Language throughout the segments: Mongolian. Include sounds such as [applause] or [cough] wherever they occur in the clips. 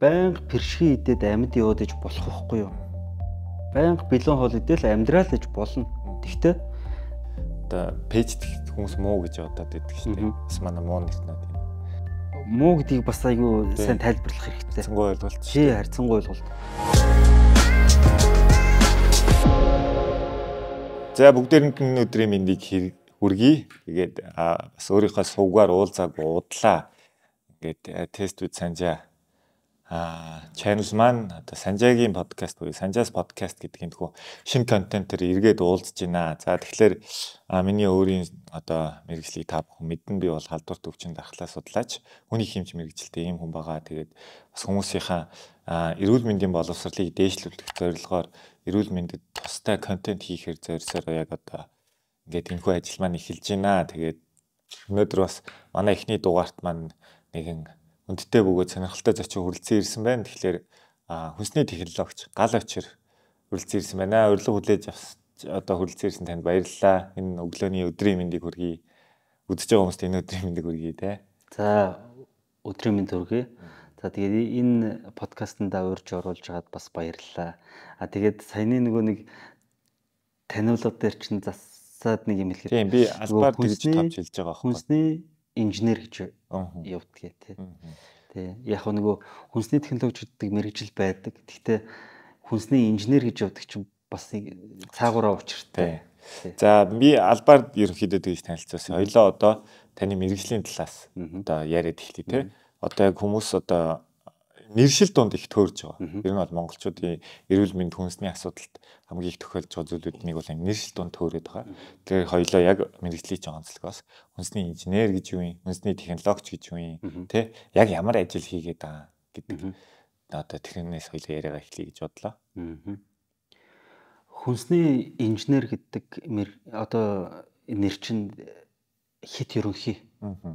байнга першхи идээд амьд яваад иж болох байхгүй юу? Байнга бэлэн хоол идэл амьдрал иж болно. Тэгтээ одоо пэйж хүмүүс муу гэж бодоод идэг шүү дээ. Бас манай муу нэг надад юм. Муу гэдгийг бас айгүй сайн тайлбарлах хэрэгтэй. Цэнгүү ойлголт. Тий, харьцангуй ойлголт. За бүгдээрэнд энэ өдрийн мэндийг хүргэе. Тэгээд бас өөрийнхөө сувгаар уулзаагүй удлаа. Ингээд тестүүд санджаа а channel маань одоо Санжаагийн подкаст буюу Санжаас подкаст гэдэг энэ хөө шин контентээр эргээд уулзж байна. За тэгэхээр миний өөрийн одоо мэрэгжлийг та бүхэн мэднэ. Би бол халдвар төвчин дархлаа судлаач. Хүний хэмж мэрэгжилтэй ийм хүн байгаа. Тэгээд бас хүмүүсийнхаа эрүүл мэндийн боловсролыг дээшлүүлэх зорилгоор эрүүл мэндэд тустай контент хийхээр зорьсоор яг одоо ингээд энэхүү ажил маань эхэлж байна. Тэгээд өнөөдөр бас манай эхний дугаарт маань нэгэн үндтэй бөгөөд сонирхолтой зочин хүрэлцэн ирсэн байна. Тэгэхээр хүнсний технологич гал очир хүрэлцэн ирсэн байна. Урилга хүлээж одоо хүрэлцэн ирсэн танд баярлалаа. Энэ өглөөний өдрийн мэндийг хүргэе. Үзэж байгаа хүмүүст энэ өдрийн мэндийг хүргэе те. За өдрийн мэнд хүргэе. За тэгээд энэ подкастнда урьж оруулж хагаад бас баярлалаа. А тэгээд саяны нөгөө нэг таниулга дээр чинь засаад нэг юм хэлэхэд. Тийм би албаар тэгж тавж хэлж байгаа байхгүй. Хүнсний инженер гэж явуудгийг тий. Тий. Яг нөгөө хүнсний технологи гэдэг мэрэгжил байдаг. Гэхдээ хүнсний инженер гэж явдаг чинь бас нэг цаагаараа учиртай. За би албаар ерөнхийдөө тэгж танилцуулсан. Хоёлоо одоо таны мэрэгжлийн талаас одоо яриад эхлэе тий. Одоо яг хүмүүс одоо нэршил донд их төөрж байгаа. Ер нь бол монголчуудын эрүүл мэнд хүнсний асуудалд хамгийн их тохиолж байгаа зүйлүүднийг бол нэршил донд төөрөд байгаа. Тэгэхээр хоёлоо яг мэрэгжлийн онцлогоос хүнсний инженер гэж юу юм, хүнсний технологич гэж юу юм, тэ яг ямар ажил хийгээд байгаа гэдэг одоо тэрнээс хоёлоо яриагаа эхлэе гэж бодлоо. Хүнсний инженер гэдэг одоо нэр чинь хит ерөнхий. Аа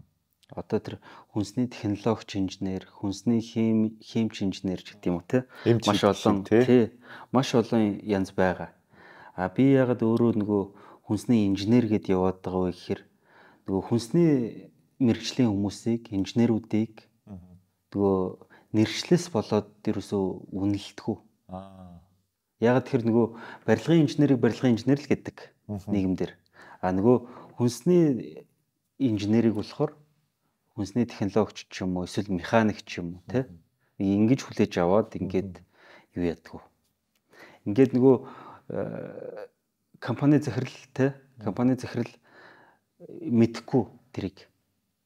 одоо тэр хүнсний технологич инженер, хүнсний хим химч инженер гэдэг юм уу те маш олон тий маш олон янз байгаа. А би ягаад өөрөө нөгөө хүнсний инженер гэд яваад байгаа вэ гэхээр нөгөө хүнсний мэрэгчлийн хүмүүсийг инженеруудыг нөгөө нэршлээс болоод ерөөсөө үнэлдэггүй. Аа. Яг тэр нөгөө барилгын инженерийг барилгын инженер л гэдэг нийгэмдэр. Аа нөгөө хүнсний инженерийг болохоор үндэсний технологич ч юм уу эсвэл механик ч юм уу тий ингэж хүлээж аваад ингээд юу яддаг. Ингээд нөгөө э, компани захирал тий компани захирал мэдхгүй тэрийг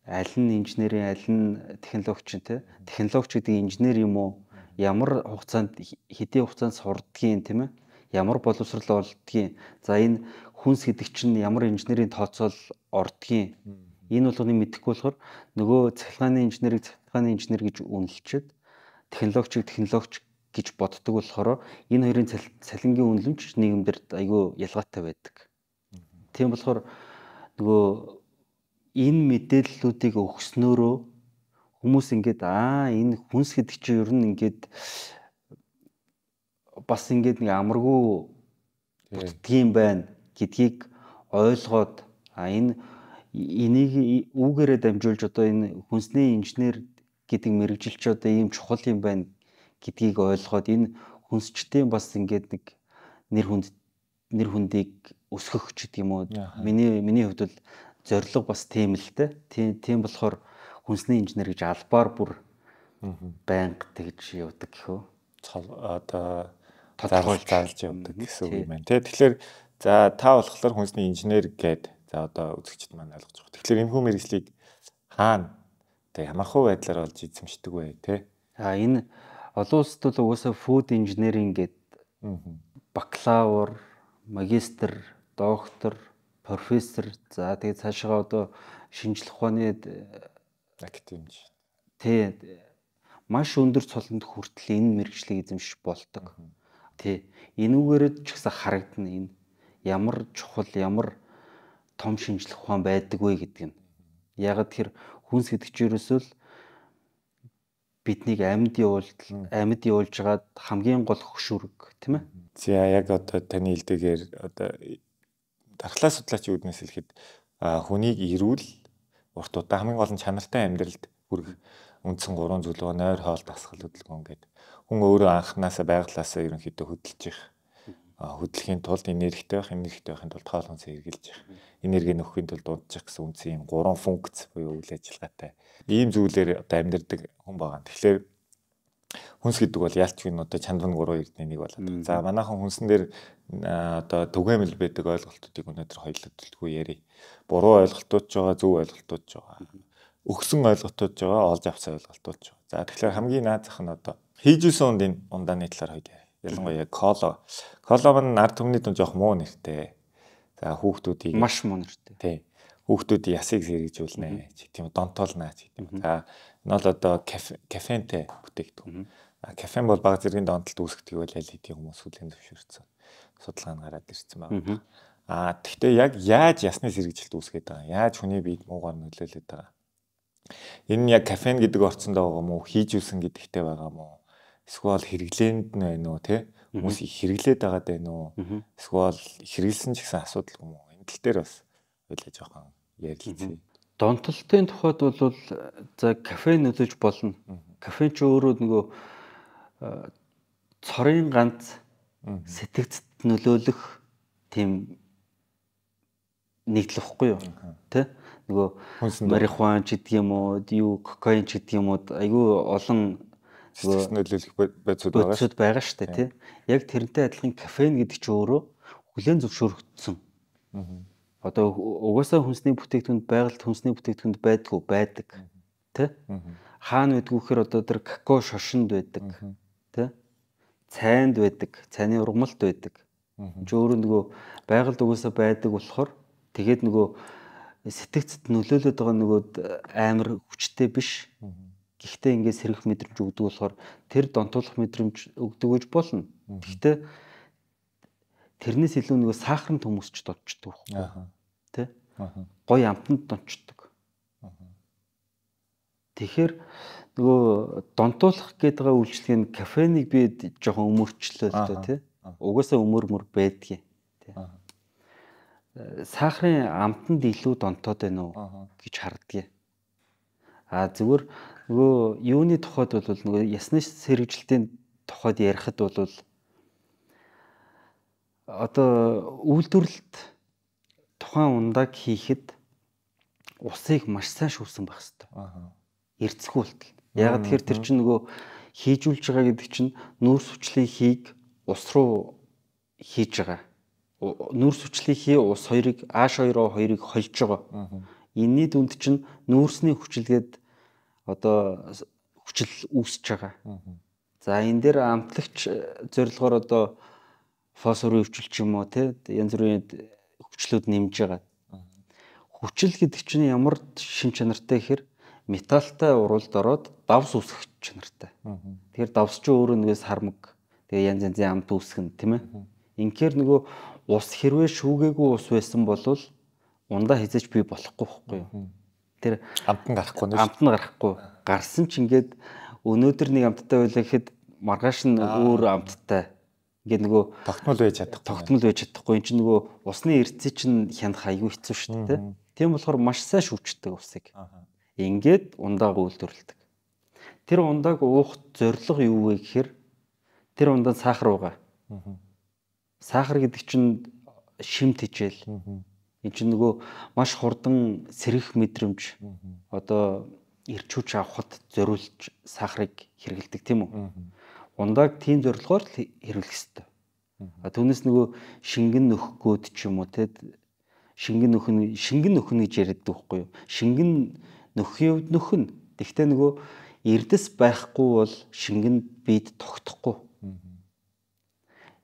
аль нь инженерийн аль нь технологич нь тий технологич гэдэг инженер юм уу ямар хугацаанд хэдийн хугацаанд сурдгийг тийм ээ ямар боловсрал болдгийг за энэ хүнс гэдэг чинь ямар инженерийн тооцоол ордгийг Энэ болгоныг мэдэхгүй болохоор нөгөө цахилгааны инженерийг цахилгааны инженер гэж үнэлчихэд технологичийг технологич гэж боддог болохоор энэ хоёрын цалингийн үнэлэмж нийгэмдэр айгүй ялгаатай байдаг. Тийм болохоор нөгөө энэ мэдээллүүдийг өгснөөрөө хүмүүс ингээд аа энэ хүнс гэдэг чинь ер нь ингээд бас ингээд нэг амаргүй бүтдэг юм байна гэдгийг ойлгоод а энэ энийг үүгээрээ дамжуулж одоо энэ хүнсний инженер гэдэг мэрэгжилч одоо ийм чухал юм байна гэдгийг ойлгоод энэ хүнсчтийн бас ингээд нэг нэр хүнд нэр хүндийг өсгөх ч гэдэг юм уу миний миний хувьд бол зорилго бас тийм л те тийм тийм болохоор хүнсний инженер гэж албаар бүр байнга тэгж явдаг гэхөө одоо тодорхойлж зарлж явдаг гэсэн үг юм байна те тэгэхээр за та болохоор хүнсний инженер гэдэг За одоо үзэгчд маань ойлгож байгаа. Тэгэхээр энэ хүм мэрэгжлийг хаана тэг ямар хөө байдлаар олж эзэмшдэг вэ те? А энэ олон улсд бол угсаа food engineering гэдэг бакалавр, магистр, доктор, профессор за тэгээд цаашгаа одоо шинжлэх ухааны академич. Тий. Маш өндөр цолонд хүртэл энэ мэрэгжлийг эзэмшиж бол ตก. Тий. Энүүгээрд ч гэсэн харагдана энэ ямар чухал ямар том шинжлэх ухаан байдаг вэ гэдэг нь. Яг тэр хүнс гэдэг чинь ерөөсөө л биднийг амьд явуулдал амьд явуулж гад хамгийн гол хөшүүрэг тийм ээ. За яг одоо таны хэлдгээр одоо дархлаа судлаач үүднээс хэлэхэд хүнийг ирүүл урт удаа хамгийн гол нь чанартай амьдралд хүрэх үндсэн гурван зүйл ба нойр хоол дасгал хөдөлгөөн гэдэг. Хүн өөрөө анханасаа байглаасаа ерөнхийдөө хөдөлж их хөдөлгөхийн тулд энергтэй байх, энергтэй байхын тулд хоол хүнсээ хэрглэж их энерги нөхөхийн тулд дуудчих гэсэн үндсэн юм гурван функц буюу үйл ажиллагаатай ийм зүйлээр одоо амьдардаг хүн байгаа. Тэгэхээр хүнс гэдэг бол ялч гин одоо чандван гурван эрдний нэг болоод. За манайхан хүнсэн дээр одоо түгээмэл байдаг ойлголтуудыг өнөөдөр хоёулаа төлөвгүй ярив. Буруу ойлголтууд ч байгаа, зөв ойлголтууд ч байгаа. Өгсөн ойлголтууд ч байгаа, олж авсан ойлголтууд ч байгаа. За тэгэхээр хамгийн наад зах нь одоо хийж үсэн үндийн ундааны талаар хоёул. Ялангуяа коло. Коло мань ард түмний дүн жоох муу нэртэй. За хүүхдүүдийг маш мунартай. Тий. Хүүхдүүдийн ясыг сэргийжүүлнэ. Тийм донтолнаа гэдэг юм. За энэ бол одоо кафентэй бүтээгдэхүүн. Кафен бол баг зэргийн донтолд үүсгдэг байл аль хэдийн хүмүүс хүлэн зөвшөөрсөн. Судалгаа нь гараад ирсэн байна. Аа тэгвэл яг яаж ясны сэргижилт үүсгээд байгаа? Яаж хүний биед муугар нөлөөлөд байгаа? Энэ нь яг кафен гэдэг орцонд байгаа юм уу? Хийжүүлсэн гэдэгтэй байгаа юм уу? Эсвэл хэрэглээнд нь байна уу, тий? хүмүүс их хэрэглээд байгаа даа нөө. Эсвэл хэрэглсэн ч гэсэн асуудал юм уу? Ингээл дээр бас ойлаа жоохон ярилцъя. Донтолтын тухайд бол э, за кофе нөлөөлж болно. Кофе ч өөрөө нөгөө э, цорын ганц сэтгэцэд нөлөөлөх тийм нэгдэл واخгүй юу? Тэ? Нөгөө марихуан ч гэдэг юм уу, юу кокаин ч гэдэг юм уу, айгүй олон сэтгэл нөлөөлөх байцуд байгаа. Байцуд байгаа шүү дээ тий. Яг тэрнтэй адилхан кофеин гэдэг чинь өөрөө хүлэн зөвшөөрөгдсөн. Одоо угаасаа хүнсний бүтээгдэхүүнд байгальд хүнсний бүтээгдэхүүнд байдгүй байдаг тий. Хаана байдгүйхээр одоо тэр какао шошинд байдаг тий. Цайнд байдаг, цайны ургамалт байдаг. Чи өөрөө нөгөө байгальд угаасаа байдаг болохоор тэгээд нөгөө сэтгцэд нөлөөлөд байгаа нөгөө амар хүчтэй биш. Гэхдээ ингээд сэргэх мэдрэмж өгдөг болохоор тэр донтуулах мэдрэмж өгдөг гэж болно. Гэхдээ тэрнээс илүү нэг сахарн төмөсч дончдаг байхгүй юу? Тэ? Гой амтанд дончдаг. Тэгэхээр нөгөө донтуулах гэдэг үйлчлэг нь кафеныг би жоохон өмөрчлөө л дээ тий. Угаасаа өмөр мөр байдгийн тий. Сахарын амтанд илүү донтоод байна уу гэж хардгийг. А зүгээр нөгөө юуны тухайд бол нөгөө ясны сэргэжилтийн тухайд ярихад бол одоо үйлдвэрлэлт тухайн ундаг хийхэд усыг маш сайн шүүсэн байх хэрэгтэй. Аа. Эрцгүй болтол. Яг тэгэхээр тэр чинь нөгөө хийжүүлж байгаа гэдэг чинь нүүрс хүчлийн хийг ус руу хийж байгаа. Нүүрс хүчлийн хий ус хоёрыг H2O хоёрыг хольж байгаа. Аа Энийний дүнд чинь нүүрсний хүчилгээд одоо хүчил үүсэж байгаа. За энэ дээр амтлагч э, зорилгоор одоо фосфорын өвчлөлт юм уу те янз бүрийн хүчлүүд нэмж байгаа. Хүчил гэдэг чинь ямар шим чанартай гэхээр металтай уралд ороод давс үсэх чанартай. Тэгэхээр давс чинь өөрөө нэгээс хармаг. Тэгээ янз янзын амт үүсгэн тийм ээ. Инхээр нөгөө ус хэрвээ шүүгээгүй ус байсан бол ундаа хизэж би болохгүй байхгүй юу. Тэр амт нь гарахгүй нэ. Амт нь гарахгүй. Гарсан ч ингээд өнөөдөр нэг амттай байлаа гэхэд маргааш нь өөр амттай. Ингээд нөгөө тогтмол байж чадах. Тогтмол байж чадахгүй. Энд чинь нөгөө усны эрдэцээ чинь хянах аюу хэцүү шүү дээ. Тийм болохоор маш сайн шүвчдэг усыг. Ингээд ундааг үйлдвэрлэдэг. Тэр ундааг уух зорилго юу вэ гэхээр тэр ундаа сахар уугаа. Сахар гэдэг чинь шимт хижээл Энэ чинь нөгөө маш хурдан сэрэх мэдрэмж одоо ирч хүч авахд зориулж сахарыг хэрэгэлдэг тийм үү. Ундааг тийм зорилгоор л хэрэглэх хэрэгтэй. Түүнээс нөгөө шингэн нөхгөөд ч юм уу те шингэн нөх нь шингэн нөх нь гэж яриаддаг байхгүй юу? Шингэн нөхөв нөх нь. Тэгвэл нөгөө эрдэс байхгүй бол шингэн бид тогтохгүй.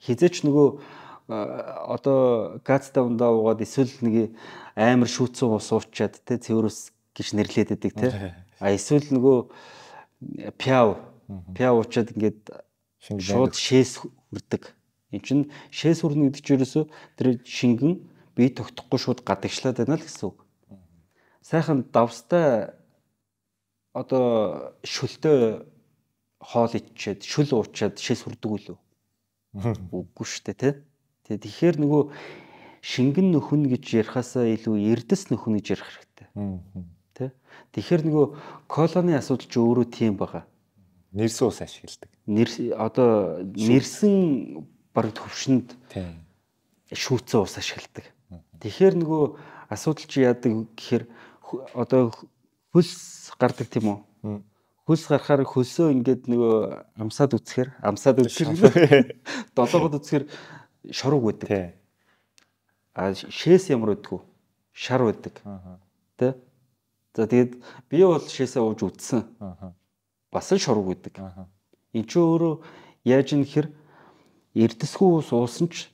Хизээч нөгөө Э, одоо Гацта ундаа уугаад эсвэл нэг амар шүүцэн ус уучаад те цэвэрс гэж нэрлээд байдаг те. А эсвэл нөгөө пяв пяв уучаад ингээд шууд шээс хүрдэг. Энд чинь шээс хүрнэ гэдэг чинь ерөөсөө тэр шингэн бие тогтохгүй шууд гадагшлаад байна л гэсэн үг. Сайхан давстай одоо шөлтөө хоол ичээд шөл уучаад шээс хүрдэг үлээ. Үгүй шүү дээ те. Тэ тэгэхээр нөгөө шингэн нөхөн гэж ярихаасаа илүү эрдэс нөхөн гэж ярих хэрэгтэй. Тэ. Тэгэхээр нөгөө колоны асуудал ч өөрөө тийм байгаа. Нэрсэн ус ашигладаг. Нэр одоо нэрсэн баг төвшөнд шүүцэн ус ашигладаг. Тэгэхээр нөгөө асуудал чи яадаг гэхээр одоо хөлс гардаг тийм үү? хөлс гарахаар хөлсөө ингээд нөгөө амсаад үцхээр амсаад үцхээр [laughs] долоогод үцхээр шурууг байдаг. А шээс ямар байдгүй? Шар байдаг. Тэ? За тэгээд би бол шээсээ ууж үдсэн. Бас л шурууг байдаг. Энд чи өөрөө яаж нэхэр эрдэсгүй ус уусан ч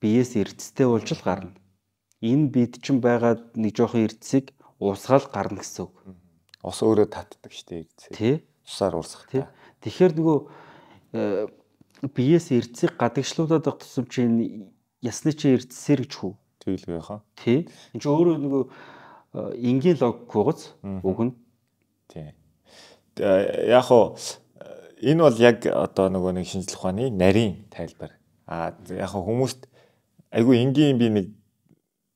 биеэс эрдэстэй болж л гарна. Энэ бид чинь байгаад нэг жоохон эрдэсийг уусгаал гарна гэсэн үг. Ус өөрөө татдаг штеп эрдэсийг. Тий. Усаар уусгах. Тий. Тэгэхээр нөгөө э, биеэс эрдэсийг гадагшлуулаад байх тусам чинь ясны чинь эрдэсээр гэж хүү. Тэглэв яхаа. Тий. Энд чинь өөрөө нөгөө энгийн логик хугац үг нь. Тий. Яг хоо энэ бол яг одоо нөгөө нэг шинжлэх ухааны нарийн тайлбар. А яг хоо хүмүүст айгүй энгийн би нэг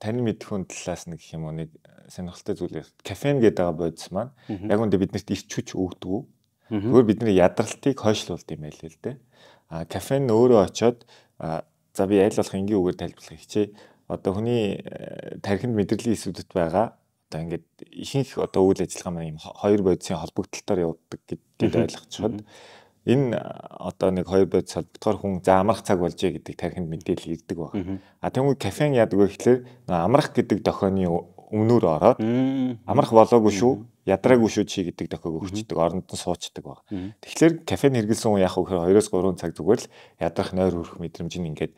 тань мэдэх хүн талаас нэг юм уу нэг сонирхолтой зүйл яах. Кафен гэдэг байгаа бодис маань яг үндэ биднэрт ирч хүч өгдөг. Зүгээр бидний ядралтыг хойшлуулд юм байл л дээ кафе нь өөрөө очоод за би аль болох энгийн үгээр тайлбарлах хичээ одоо хүний э, тархинд мэдрэлийн эсвэлт байгаа одоо ингээд ихэнх одоо үйл ажиллагаа маань юм хоёр бодисын холбогдлолтоор явагддаг гэдгийг ойлгочиход энэ одоо нэг хоёр бодис холбогдохоор хүн за амрах цаг болж ий гэдэг тархинд мэдээлэл ирдэг баг. А тэгвэл кафеин яадаг вэ гэхэлэр амрах гэдэг дохионы өмнөр ороод амрах болоогүй шүү ядраагүй шүү чи гэдэг дохиог өгчдөг оронд нь суучдаг баг. Тэгэхээр кафен хэрглэсэн хүн яг хөөр 2-3 цаг зүгээр л ядрах нойр хүрэх мэдрэмж нь ингээд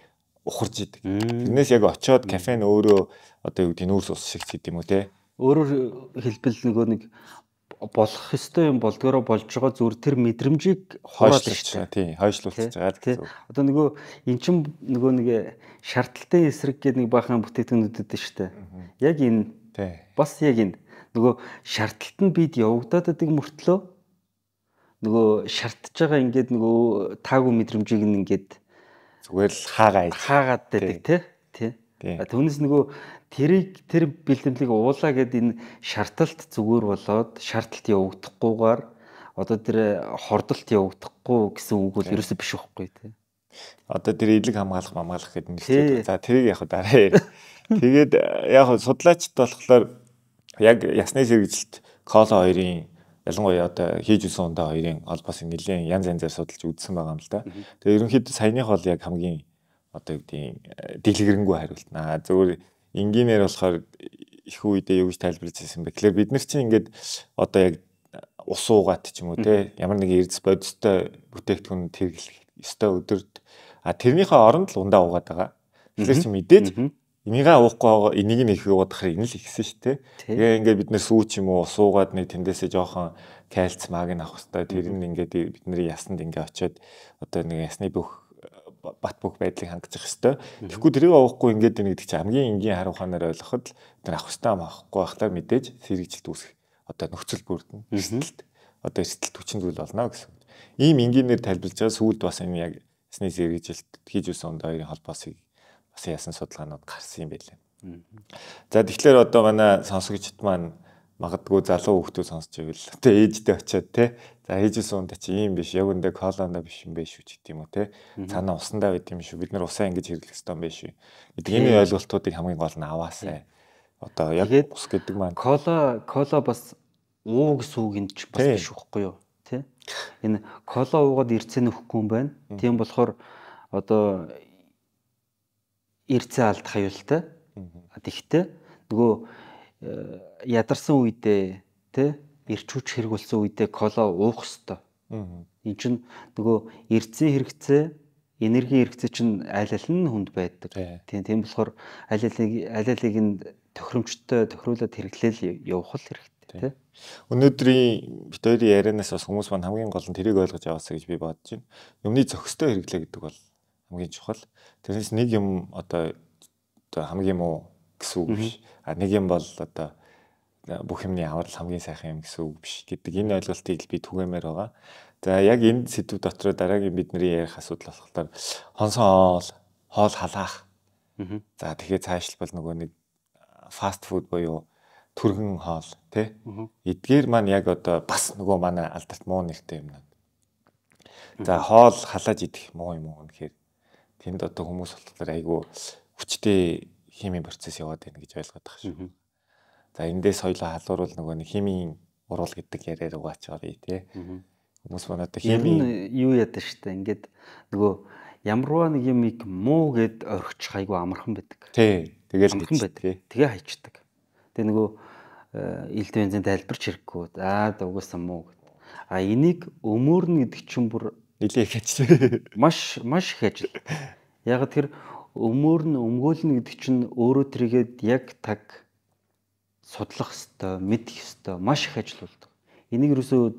ухарж идэг. Тэрнээс яг очиод кафен өөрөө одоо юу гэдэг нүүрс ус шиг ч гэдэм үү те. Өөрөөр хэлбэл нөгөө нэг болох ёстой юм болдгоро болж байгаа зүгээр тэр мэдрэмжийг хойшлуулж байгаа тийм хойшлуулж байгаа тийм одоо нөгөө эн чин нөгөө нэг шаардлагатай эсрэг гэдэг нэг баахан бүтээтгүүдэд шүү дээ яг энэ бас яг энэ нөгөө шаардлалт нь бид явагдаад байгаа мөртлөө нөгөө шаардж байгаа ингээд нөгөө таагүй мэдрэмжийг нь ингээд зүгээр л хаагаа хаагаад байдаг тий тий түүнээс нөгөө тэрийг тэр бэлтгэлийг уулаа гэд энэ шаардалт зүгээр болоод шаардалт явагдахгүйгээр одоо тэр хордолт явагдахгүй гэсэн үг бол ерөөсөө биш байхгүй тий одоо тэр илэг хамгаалах хамгаалах гэдэг нэртэй за тэрийг яг дараа ярь [laughs] тэгээд яг судлаачд болохоор яг ясны сэргижилт Коло хоёрын ялангуяа одоо хийж үсэн ундаа хоёрын ол бас нэлээд янз янзаар судалж үзсэн байгаа юм л да. Тэгээ ерөнхийдөө саяных бол яг хамгийн одоо юу гэдэг э, дэлгэрэнгүй хариултнаа. Зөвхөн энгийнээр болохоор их үедээ юу гэж тайлбарлаж ирсэн бэ? Тэгэхээр бид нар чинь ингээд одоо яг ус уугаад ч юм уу те ямар нэг эрдэс бодистой бүтээгдэхүүн тэрглэх ёстой өдөрт а тэрнийхээ оронд л ундаа уугаад байгаа. Тэгэхээр чи мэдээж Энийгээ уухгүй энийг нь ихээ удахаар энэ л ихсэн шүү дээ. Тэгээ ингээд бид нэр сүүч юм уу суугаад нэг тэндээсээ жоохон кальц маг нь авах хэрэгтэй. Тэр нь ингээд бидний ясанд ингээд очиод одоо нэг ясны бүх бат бүх байдлыг хангаж явах хэрэгтэй. Тэгэхгүй тэрийг авахгүй ингээд байна гэдэг чинь хамгийн энгийн харуулханаар ойлгоход тэр авах хэрэгтэй авахгүй байхдаа мэдээж сэргижилт үүсэх одоо нөхцөл бүрдэн эрсдэлт одоо эрсдэлт хүчин зүйл болно гэсэн. Ийм энгийнээр тайлбарлаж байгаа сүүлд бас энэ яг ясны сэргижилт хийж үсэн хонд хоёрын холбоосыг бас яасан судалгаанууд гарсан юм билээ. За тэгэхээр одоо манай сонсогчд маань магадгүй залуу хүмүүс сонсож байвал тэ ээждээ очиод те за ээжээс суунд чи ийм биш яг үндэ колонда биш юм биш үү гэдэг юм уу те цаана усандаа байд юм шүү бид нар усаа ингэж хэрэглэх ёстой юм биш үү гэдэг энэ ойлголтуудыг хамгийн гол нь аваасай одоо яг ус гэдэг маань кола кола бас ууг сүүгэнч бас биш үхгүй юу те энэ кола уугаад ирцэн өгөхгүй юм байна тийм болохоор одоо ирцээ алд хаюултай. Тэгэхдээ нөгөө э, ядарсан үедээ тэ ирч хүч хэрэгүүлсэн үедээ коло уух хэвээр. Энд чинь нөгөө ирцээ хэрэгцээ энерги хэрэгцээ чинь аль аль нь хүнд байдаг. Тийм тийм болохоор аль алиг аль алиг нь тохиромжтой тохируулаад хэрэглээл явуул хэрэгтэй. Өнөөдрийн бит хоёрын ярианаас бас хүмүүс маань хамгийн гол нь тэрийг ойлгож яваасаа гэж би бодож байна. Өмнөний зохистой хэрэглээ гэдэг бол хамгийн чухал. Тэрнээс нэг юм одоо одоо хамгийн муу гэсэн үг биш. А нэг юм бол одоо бүх юмний аврал хамгийн сайхан юм гэсэн үг биш гэдэг энэ ойлголтыг би түгээмээр байгаа. За яг энэ сэдв дотор дараагийн бидний ярих асуудал болохоор хонсоол, хоол халаах. За тэгэхээр цаашлбал нөгөө нэг фаст фуд буюу түргэн хоол тий. Эдгээр маань яг одоо бас нөгөө манай алдарт муу нэгтэй юм надад. За хоол халааж идэх муу юм уу гэхээр тэнд одоо хүмүүс болохоор айгүй хүчтэй химийн процесс яваад байна гэж ойлгоод байгаа шүү. За эндээс хоёлоо халууруул нөгөө нэг химийн урал гэдэг яриаар угаач оръё тий. Хүмүүс манай одоо химийн юу яадаг штэ ингээд нөгөө ямарваа нэг юмыг муу гэд орхичих айгүй амархан байдаг. Тий. Тэгэл амархан байдаг. Тэгээ хайчдаг. Тэгээ нөгөө э, илт бензин тайлбарч хэрэггүй. За угаасаа муу гэд. А энийг өмөрнө гэдэг чинь бүр Нилийн их ажил. Маш маш их ажил. Яг тэр өмөр нь өмгөөлнө гэдэг чинь өөрөө тэргээд яг таг судлах хэвээр, мэдэх хэвээр маш их ажил болдог. Энийг юусоо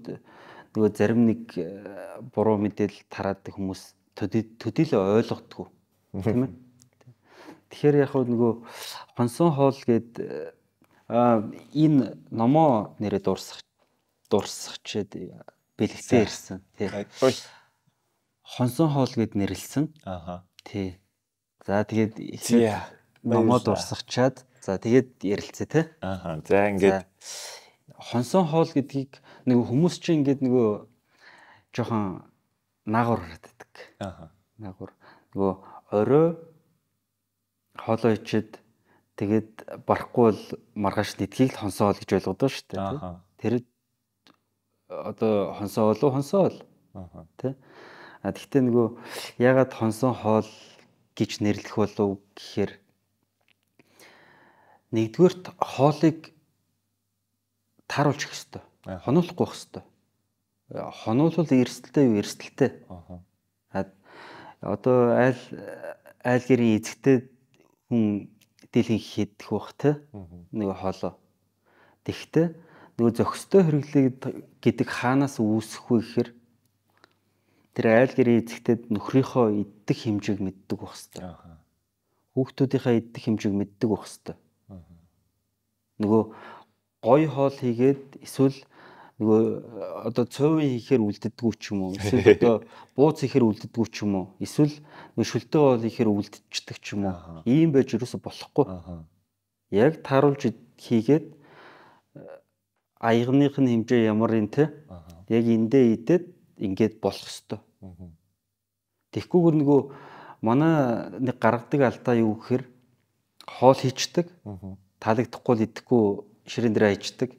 нөгөө зарим нэг э, буруу мэдээлэл тараад хүмүүс төдийлөө ойлгодгүй тийм ээ. Тэгэхээр яг хөө нөгөө хонсон хоол гээд энэ номоо нэрээ дурсах дурсах чээд бэлгсэн ирсэн тийм. Хонсон хоол гэд нэрлсэн. Аха. Тий. За тэгээд номод урсгачаад за тэгээд ярилцээ те. Аха. За ингээд хонсон хоол гэдгийг нэг хүмүүс чинь ингээд нөгөө жоохон наагур хатдаг. Аха. Наагур нөгөө орой хоолоо ичээд тэгээд барахгүй л маргааш нэтгийг л хонсоол гэж ойлгодог шүү дээ. Тэр одоо хонсоо болов хонсоо л. Аха. Тэ. Тэгтээ нөгөө ягаад хонсон хоол гэж нэрлэх болов гэхээр нэгдүгээрт хоолыг тааруулж их хэвээр. Хонуулахгүй байх хэвээр. Хонуулвал эрсдэлтэй юу эрсдэлтэй. Аа. Одоо аль аль гэрийн эзэгтэй хүн дийлэн хийдэх бах те. Нэг хоолоо. Тэгтээ нөгөө зөхөстэй хэрэглэг гэдэг хаанаас үүсэх вэ гэхээр тэр айл гэрийн эцэгтэд нөхрийнхөө идэх хэмжээг мэддэг байх хэвээр. Хүүхдүүдийнхээ идэх хэмжээг мэддэг байх хэвээр. Нөгөө гой хоол хийгээд эсвэл нөгөө одоо цовын хийхээр үлддэггүй ч юм уу эсвэл [laughs] одоо бууц хийхээр үлддэггүй ч юм уу эсвэл нөгөө шүлтэй хоол хийхээр үлдчихдэг ч юм уу ийм байж юусо болохгүй яг тааруулж хийгээд аягных нь хэмжээ ямар юм те яг эндээ идээд ингээд болох хэвээр Тэгхгүйгээр нөгөө манай нэг гаргадаг алдаа юу гэхээр хоол хийчдэг. Таалагдахгүй л идэхгүй ширээн дээр хайчдаг.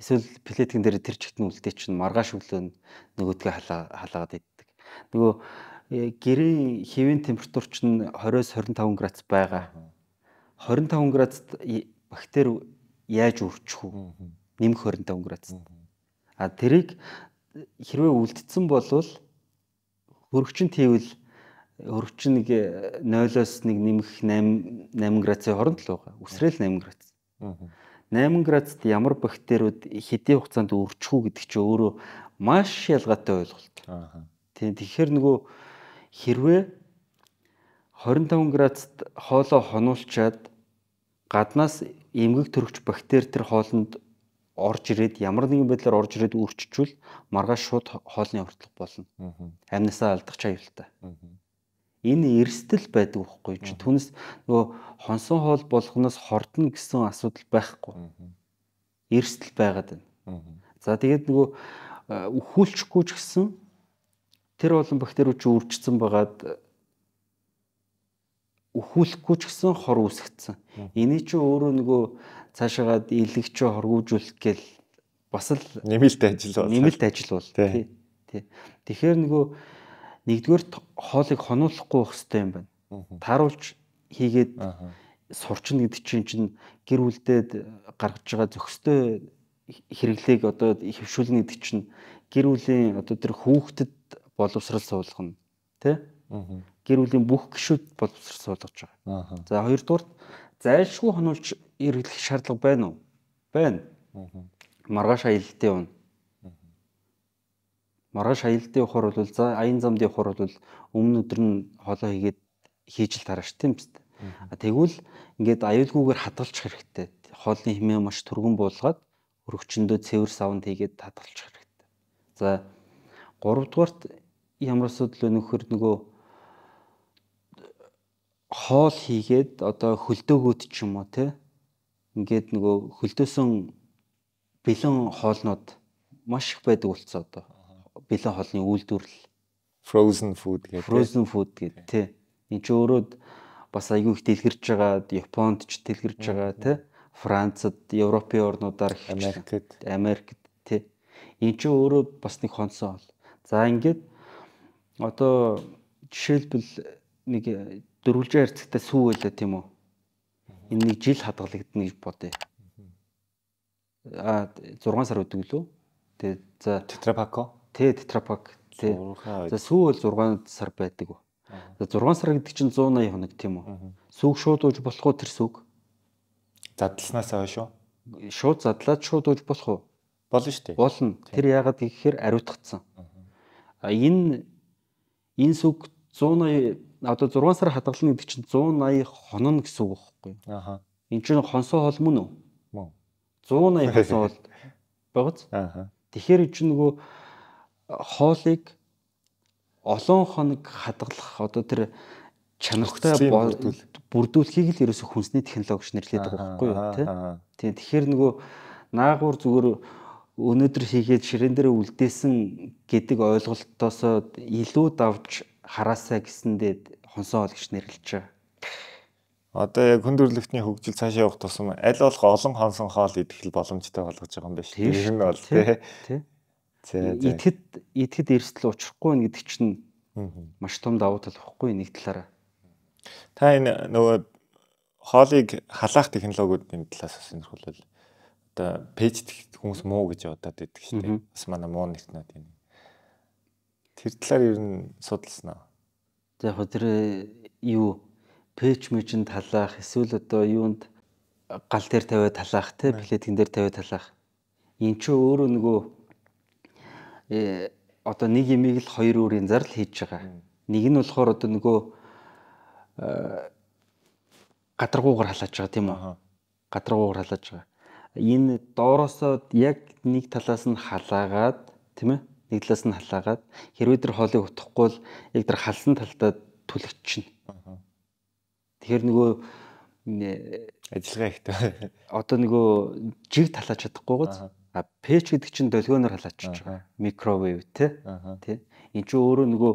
Эсвэл плетикэн дээр тэр чигт нь үлдээ чинь маргааш өглөө нөгөөдгөө халаагаад иддэг. Нөгөө э, гэрийн хэвийн температур чинь 20-с 25 градус байгаа. 25 градусд бактери яаж үржих үү? Нэмэх 25 градус. А тэрийг хэрвээ үлдсэн болвол хөрөгчин тийвэл хөрөгчин нэг 0-оос э, нэг нэмэх 8 8 градусын хооронд л байгаа. Үсрээл 8 градус. 8 градусд ямар бактериуд хэдийн хугацаанд үржих үү гэдэг чинь өөрөө маш ялгаатай ойлголт. Тийм тэгэхээр нөгөө хэрвээ 25 градусд хоолоо хонуулчаад гаднаас эмгэг төрөгч бактери төр хоолнд орж ирээд ямар нэгэн байдлаар орж ирээд үрччихвэл маргааш шууд хоолны хортлох болно. Амнасаа алдах чаюултай. Энэ эрсдэл байдаг байхгүй ч түнс нөгөө хонсон хоол болгоноос хордно гэсэн асуудал байхгүй. Эрсдэл байгаад байна. За тэгээд нөгөө өхүүлчихгүй ч гэсэн тэр болон бактериуч үржсэн байгаад өхүүлэхгүй ч гэсэн хор үүсгэсэн. Эний чинь өөрөө нөгөө цаашаа илэгч хоргоожүүлэх гэл бас л нэмэлт ажил бол нэмэлт ажил бол тий. Тэгэхээр нөгөө нэгдүгээр хоолыг хонуулахгүй байх хэрэгтэй юм байна. Тааруулж хийгээд сурчин гэдэг чинь чинь гэр бүлдээд гаргаж байгаа зөхстэй хэрэглээг одоо хөвшүүлнэ гэдэг чинь гэр бүлийн одоо тэр хүүхдэд боловсрал суулгах нь тий гэр бүлийн бүх гишүүд боловсрал суулгаж байгаа. За хоёрдугаар зайлшгүй хонуулж эргэлэх шаардлага байна уу? Байна. Маргааш аялалтын өмнө. Маргааш аялалтын ухаар бол за аян замдын ухаар бол өмнө өдөр нь хоолоо хийгээд хийж л тараач тийм биз дээ. Тэгвэл ингээд аюулгүйгээр хадгалчих хэрэгтэй. Хоолны хэмээ маш түргэн буулгаад өргөчөндөө цэвэр савнд хийгээд хадгалчих хэрэгтэй. За 3 дугаарт ямар асуудал өнөхөр нөгөө хоол хийгээд одоо хөлдөөгөөд ч юм уу те ингээд нөгөө хөлдөөсөн бэлэн хоолнууд маш их байдаг болцоо одоо. Бэлэн хоолны үйлдвэрлэл frozen food гэдэг. Frozen food гэдэг тий. Энд ч өөрөө бас айгүй их дэлгэрж байгаа, Японд ч дэлгэрж байгаа тий. Францад, Европын орнуудаар Америкт, Америкт тий. Энд ч өөрөө бас нэг хонсоо бол. За ингээд одоо жишээлбэл нэг дөрвөлжийн харьцагтай сүү байлаа тийм үү? энэ нэг жил хадгалагдана гэж бодъё. А 6 сар өдөглөө. Тэгээд за тетрапако. Тэ тетрапак. Тэ. За сүүл 6 сар байдаг. За 6 сар гэдэг чинь 180 хоног тийм үү? Сүүг шууд ууж болох уу тэр сүүг? Задласнаас хойш уу? Шууд задлаад шууд ууж болох уу? Болно шүү дээ. Болно. Тэр яагаад гэхээр ариутгцсан. А энэ энэ сүг 180 одоо 6 сар хадгална гэдэг чинь 180 хонон гэсэн үг байхгүй юу? Аха. Энд чинь хонсоо хол мөн үү? Мөн. 180 хонсоо [laughs] хол богоц. Аха. Тэгэхээр чи нөгөө э, хоолыг олон хоног хадгалах одоо тэр чанартай бүрдүүлэхийг л ерөөсө хүнсний технологич нэрлэдэг байхгүй юу тий. Тэгэхээр нөгөө наагур зүгээр өнөөдөр хийгээд ширээн дээр үлдээсэн гэдэг ойлголтоос илүү давж хараасаа гэсэндээ хонсоо ол гэж нэрлэж байгаа. Одоо яг хүндрэлтний хөгжил цаашаа явах тусам аль болох олон хонсон хоол идэх л боломжтой болгож байгаа юм байна шүү. Тэр нь бол тий. Итгэд итгэд эрсдэл учрахгүй нь гэдэг чинь маш том давуу тал واخгүй нэг талаараа. Та энэ нөгөө хоолыг халаах технологиудын талаас сонирхолтой одоо пэйж хүмүүс муу гэж бодоод байдаг шүү дээ. Бас манай муу нэгтнүүд юм Тэр талаар ер нь судалсан аа. За яг тэр э, юу пэйж мэжин талах эсвэл одоо юунд гал дээр тавиад талах те плетин дээр тавиад талах. Энд чи өөрөө нөгөө э одоо нэг имийг л хоёр өөрийн зар л хийж байгаа. Нэг нь болохоор одоо нөгөө э, гадаргуугаар халааж байгаа тийм үү? Гадаргуугаар халааж байгаа. Энэ доороосоо яг нэг талаас нь халаагаад тийм ээ? нэг талаас нь халаагаад хэрвээ тэр хоолыг утахгүй л яг тэр халсан талдаа түлэгч чинь. Тэгэхээр нөгөө э, ажиллагаа ихтэй. Одоо нөгөө жиг талаач чадахгүй гоц. А пэч гэдэг чинь долгионоор халаачиж байгаа. Микровейв те. Тэ. Энд чинь өөрөө нөгөө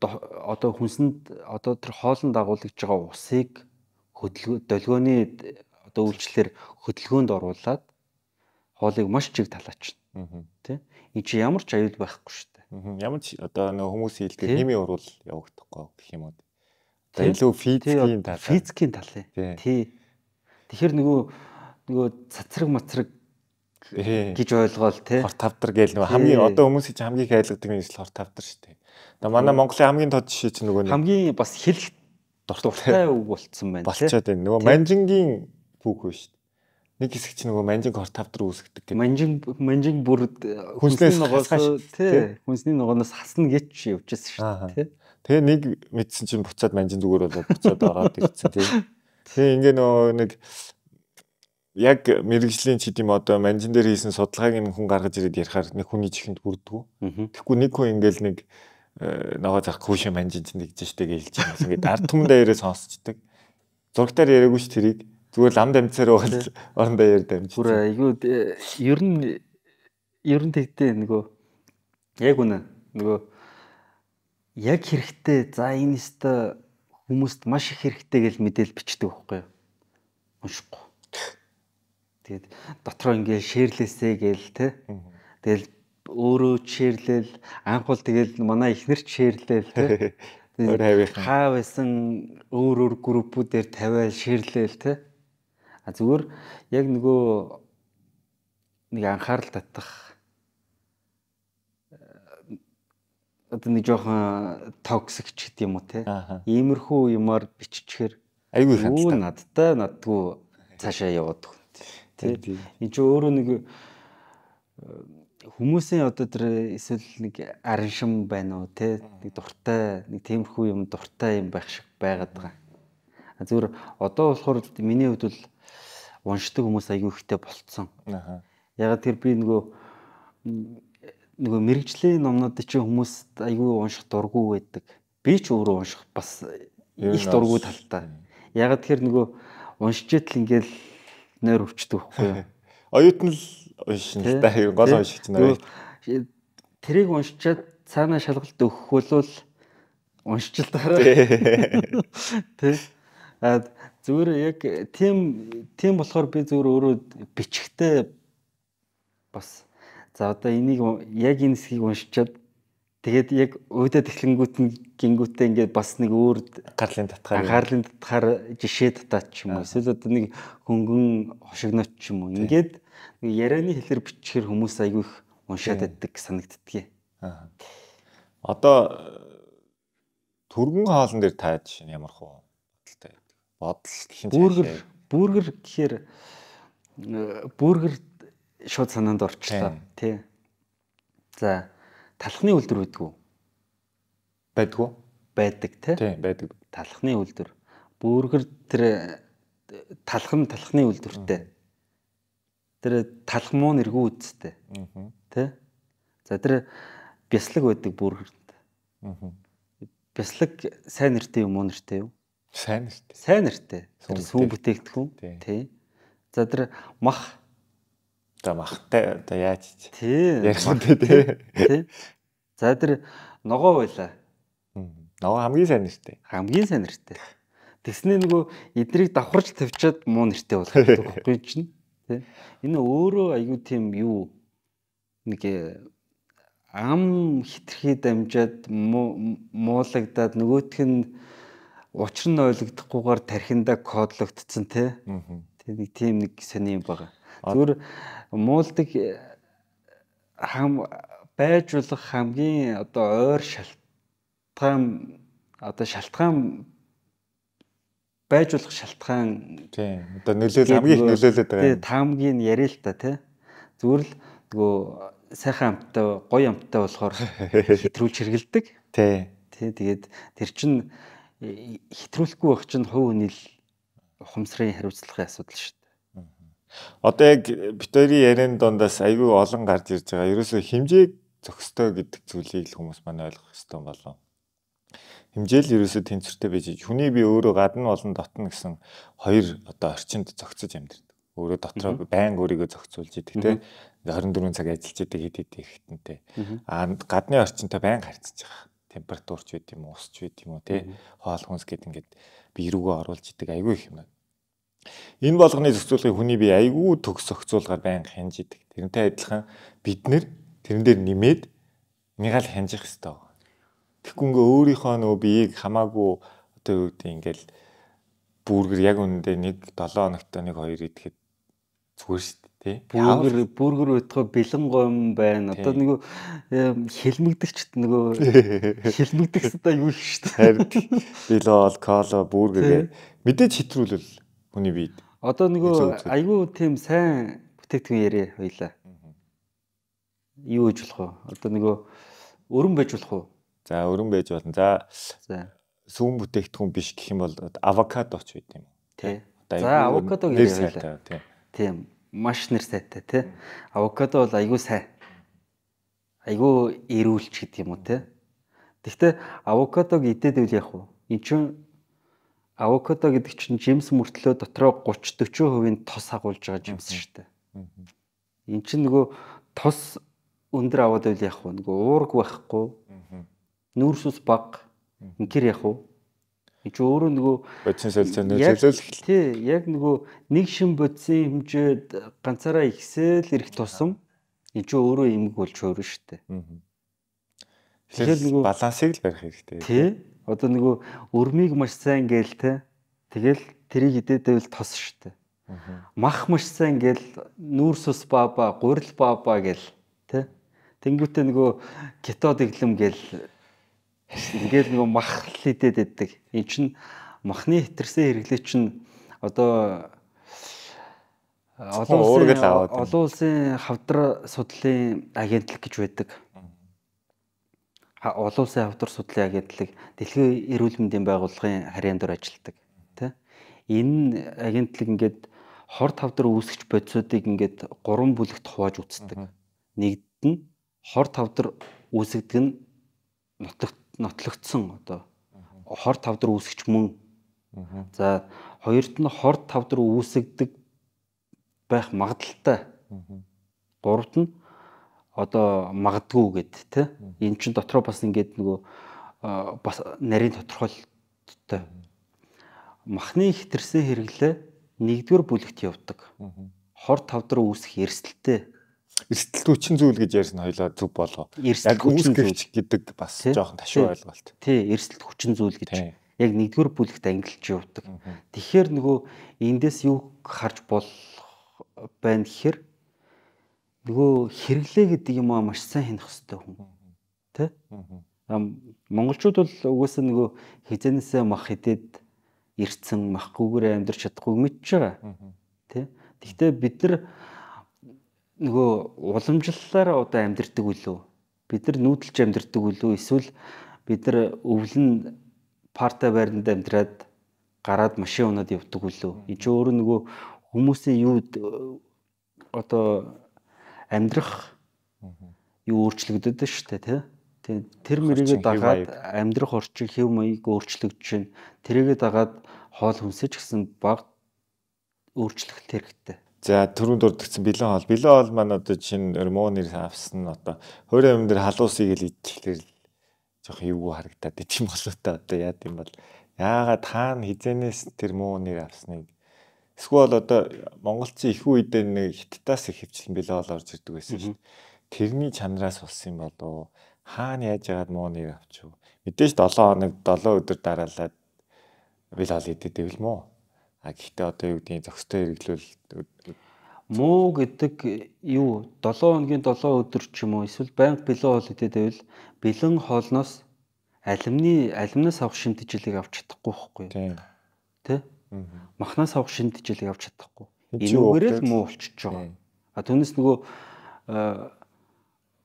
одоо хүнсэнд одоо тэр хоолн дагуулж байгаа усыг хөдөлгөө долгионы одоо үйлчлэлээр хөдөлгөөнд оруулаад хоолыг маш жиг талаач. Тэ? Энд чи ямар ч аюул байхгүй шүү дээ. Ямар ч одоо нэг хүмүүс хэлдэг хими урвал явагдахгүй гэх юм уу. Одоо илүү физикийн тал. Физикийн тал. Тий. Тэгэхээр нөгөө нөгөө цацраг мацраг гэж ойлгоол те. Хор тавдар гээл нөгөө хамгийн одоо хүмүүс ч хамгийн хайлгадаг нэг л хор тавдар шүү дээ. Одоо манай Монголын хамгийн тод жишээ чинь нөгөө хамгийн бас хэлэх дуртай үг болцсон байна те. Болцоод байна. Нөгөө манжингийн түүх шүү дээ. Нэг хэсэг чинь нөгөө манжин хорт тавдар үүсгдэг гэдэг. Манжин манжин бүр хүнснээс нугаас тий хүнсний нугаанаас хасна гэж чи явжсэн шүү дээ тий. Тэгээ нэг мэдсэн чинь буцаад манжин зүгээр болоод буцаад ороод ирсэн тий. Тэгээ ингээ нөгөө нэг яг мэрэгжлийн чид юм одоо манжин дээр хийсэн судалгааг юм хүн гаргаж ирээд ярихаар нэг хүний чихэнд бүрдгүү. Тэгэхгүй нэг хүн ингээл нэг э, нөгөө зарах хөөшө манжин чинь нэгж штэ гэлж юм. Ингээд ард түмэн дээрээ сонсчдаг. Зургатаар яриаггүй ш тэрийг. Зүгээр лам дамцаар бол орондоо яар дамж. Бүр айгүй ер нь ер нь тэгтээ нөгөө яг үнэ нөгөө яг хэрэгтэй за энэ өстө хүмүүст маш их хэрэгтэй гэж мэдээл бичдэг байхгүй юу? Уншихгүй. Тэгээд дотроо ингээд шеэрлээсэй гээл те. Тэгэл өөрөө шеэрлээл анхул тэгэл манай ихнэр ч шеэрлээл те. [laughs] Хаа байсан өөр өөр группүүдээр тавиал шеэрлээл те. А зүгээр яг нөгөө нэг анхаарал татах э, одоо нэг жоохон токсик ч гэдэг юм уу те. Иймэрхүү юмар биччихэр айгүй хандтай. Надтай надгүй цаашаа яваад өгнө. Энд чи өөрөө нэг э, хүмүүсийн одоо тэр эсвэл нэг араншин байна уу те. Нэг дуртай, нэг темирхүү юм дуртай юм байх шиг байгаад байгаа. Зүгээр одоо болохоор миний хувьд бол уншдаг хүмүүс аягүй ихтэй болцсон. Ягаад тэр би нөгөө нөгөө мэрэгжлийн номнууд чинь хүмүүс аягүй унших дурггүй байдаг. Би ч өөрөө унших бас их дурггүй талтай. Ягаад тэр нөгөө уншиж итэл ингээл нойр өвчдөг байхгүй юу? [laughs] Оюутан л уншин л да аягүй гол уншигч нойр. Тэрийг уншичаад цаанаа шалгалт өгөх бол уншиж л дараа. Тэ. [laughs] Аа Зүгээр яг тийм тийм болохоор би зүгээр өөрөө бичгтээ бас за одоо энийг яг энэ хэсгийг уншичаад тэгээд яг өөдөө тэлхэнгүүт нь гингүүтээ ингээд бас нэг өөр гарлын татгаар гарлын татгаар жишээ татаад ч юм уу эсвэл одоо нэг хөнгөн хошигнот ч юм уу ингээд нэг ярианы хэлээр бичгээр хүмүүс айгүй их уншаад байдаг санагддгийг. Аа. Одоо түргэн хоолн дээр тааж ямар хөө бодол гэх юм. Бүүргэр бүүргэр гэхээр э, бүүргэр шууд санаанд орчлоо тий. За талхны үлдэр байдгүй. Байдгүй. Байдаг тий. Тий, байдаг. Талхны үлдэр. Бүүргэр тэр э, талхан талхны үлдвэртэй. Тэр талхмуу нэргүй үсттэй. Аа. Тэ? За тэр бяслаг байдаг бүүргэрт. Аа. Бяслаг сайн нэртэй юм уу нэртэй юу? Сайн нэртэй. Сайн нэртэй. Сүүн бүтээгдэхүүн. Тий. За тэр мах та махтай одоо яаж ч. Тий. Ярих юм тий. Тий. За тэр ногоо байла. Ногоо хамгийн сайн нэртэй. Хамгийн сайн нэртэй. Тэснэ нөгөө эдрийг давхарч тавьчаад муу нэртэй [laughs] болох байхгүй чинь. Тий. Энэ өөрөө айгүй тийм юу нэг э, ам хитрхий дамжаад муулагдаад нөгөөх нь учир нь ойлгодохгүйгээр тархинда кодлогдсон те. Тэ нэг тийм нэг сони юм байгаа. Зүгээр муулдаг э, хам байж болох хамгийн одоо ойр шалтгаан одоо шалтгаан байж болох шалтгаан тий одоо нөлөөл хамгийн их нөлөөлөд байгаа. Тий таамгийн яриа л та тий. Зүгээр л нөгөө сайхан амттай гоё амттай болохоор хэтрүүлж [laughs] хэргэлдэг. Тий. Тий тэгээд тэр чинь хэтрүүлэхгүй байх чинь хувь хүнийл ухамсарын хариуцлагын асуудал шүү дээ. Одоо яг битэрийн ярианы дондаас айгүй олон гарч ирж байгаа. Ерөөсөө хэмжээг зохистой гэдэг зүйлийг л хүмүүс манай ойлгох хэрэгтэй болов. Хэмжээл ерөөсөө тэнцвэртэй байж хүний би өөрөө гадна болон дотно гэсэн хоёр одоо орчинд зохицож амьдэрдэг. Өөрөө дотроо байн өөрийгөө зохицуулж идэг те. 24 цаг ажиллаж идэг хэд хэд эрхтэнтэй. Аа гадны орчинтой байн харьцаж байгаа температур ч үт юм уу, ус ч үт юм уу тий. Хоол хүнс гэд ингээд би эрүүгөө оруулж идэг айгүй их юм байна. Энэ болгоны зохицуулгыг хүний бие айгүй төгсөгцүүлгээр байнга хянж идэг. Тэрнтэй адилхан бид нэр тэрэн дээр нэмээд мигаал хянжих хэрэгтэй. Тэгэхгүй ингээ өөрийнхөө нөө биеийг хамаагүй одоо юу гэдэг ингээл бүргэр яг үнэндээ 1 7 хоногт 1 2 идэхэд зүгээр шүү дээ. Бүүргэр бүүргэр өгөхө бэлэн гом байна. Одоо нөгөө хилмигдэгчд нөгөө [laughs] хилмигдэгс одоо юу их шүү дээ. Харин билол, коло, бүүргэр мэдээж хэтрүүлэл хүний биед. Одоо нөгөө айгүй тийм сайн бүтээгдэхүүн яриа хоёлаа. Юу ээж болох вэ? Одоо нөгөө өрөн байж болох уу? За өрөн байж болно. За сүүн бүтээгдэхүүн биш гэх юм бол авокадоч байт юм. Тий. За авокадо гэж ярьлаа. Тийм маш нэр сайтай тий. Авокадо бол айгүй сайн. Айгүй эрүүлч гэдэг юм уу тий. Гэхдээ авокадог идээд үл яах вэ? Энд чинь авокадо гэдэг чинь жимс мөртлөө дотроо 30 40% нь тос агуулж байгаа жимс шүү дээ. Энд чинь нөгөө тос өндөр аваад үл яах вэ? Нөгөө уург байхгүй. Нүүрс ус баг. Ингээр яах вэ? Энд чи өөрөө нөгөө бодисын солилцооны зөвлөл. Тий, яг нөгөө нэг шин бодисын хэмжээд ганцаараа ихсэл ирэх тусам энд чи өөрөө эмэг болж хөөрөн штэ. Тэгэхээр нөгөө балансыг л барих хэрэгтэй. Тий. Одоо нөгөө өрмийг маш сайн гээл те. Тэгэл тэрийг идээдвэл тос штэ. Мах маш сайн гээл нүүр сүс баба, гурил баба гээл те. Тэнгүүтээ нөгөө кето дэглэм гээл Ингээл нөгөө мах хидэд байдаг. Энд чинь махны хэтэрсэн хэрэглээ чинь одоо э, олон улсын олон улсын хавдар судлалын агентлаг гэж байдаг. Олон улсын хавдар судлалын агентлаг Дэлхийн эрүүл мэндийн байгууллагын харьяан дор ажилладаг. Тэ? Энэ агентлаг ингээд хорт хавдар үүсгэж бодисуудыг ингээд гурван бүлэгт хувааж үздэг. Нэгд нь хорт хавдар үүсгэдэг нь нутагт нотлогдсон одоо хор тавдар үүсгч мөн. За хоёрт нь хор тавдар үүсгдэг байх магадaltaй. Гуравт нь одоо магадгүй гэд тэ. Эн чин дотроо бас ингээд нөгөө бас нарийн тодорхойлттой. Махны хитэрсэн хэрэглээ нэгдүгээр бүлэгт явдаг. Хор тавдар үүсэх эрсдэлтэй эрсдэл хүчин зүйл гэж ярьсан хоёлаа зүг болоо. Яг үүсгэгч гэдэг бас жоохон ташуу ойлголт. Тий, эрсдэл хүчин зүйл гэж яг нэгдүгээр бүлэгт ангилж явдаг. Тэгэхээр нөгөө эндээс юу харж болох байна гэхээр нөгөө хэрэглээ гэдэг юм аа маш сайн хянах хэрэгтэй хүн. Тэ? Монголчууд бол угсаа нөгөө хизэнээсээ мах хідэд ирцэн махгүйгээр амьдрч чадахгүй мэдж байгаа. Тэ? Тэгвэл бид нар нөгөө уламжлалаар одоо амьдэрдэг үлээ. Бид нар нүүдэлж амьдэрдэг үлээ. Эсвэл бид нар өвлөн парта байранд амьдраад гараад машин унаад явдаг үлээ. Энд чи өөрөө нөгөө хүмүүсийн юу одоо амьдрах юу өөрчлөгдөд шүү дээ, тий? Тэр мөрийгөө дагаад амьдрах орчин хэв маяг өөрчлөгдөж чинь тэрийгээ дагаад хоол хүнсэж гэсэн баг өөрчлөлт хэрэгтэй. За түрүүнд дурдсан бэлэн хоол. Бэлэн хоол маань одоо чинь муу нэр авсан одоо хойрын юм дээр халуусыг л идэхлээр жоох эвгүй харагдаад ич юм болоо та одоо яа гэм бол яагаад хаана хизэнээс тэр муу нэр авсныг эсвэл одоо монголчин их үедээ нэг хиттаас их хөвчлэн бэлэн хоол орж ирдэг байсан шүү дээ. Тэрний чанараас болсон юм болоо хаана яаж яагаад муу нэр авчих вэ? Мэдээж 7 хоног 7 өдөр дараалаад бэлэн хоол идэдэв юм уу? А гэхдээ одоо юу гэдгийг зохистой хэрэглүүл муу гэдэг юу 7 хоногийн 7 өдөр ч юм уу эсвэл банк бэлэн хоол идээд байвал бэлэн хоолноос алимны алимнаас авах шимтгэлийг авч чадахгүй байхгүй юу? Тэ? Махнаас авах шимтгэлийг авч чадахгүй. Энүүгээр л муу болчихж байгаа. А түүнээс нөгөө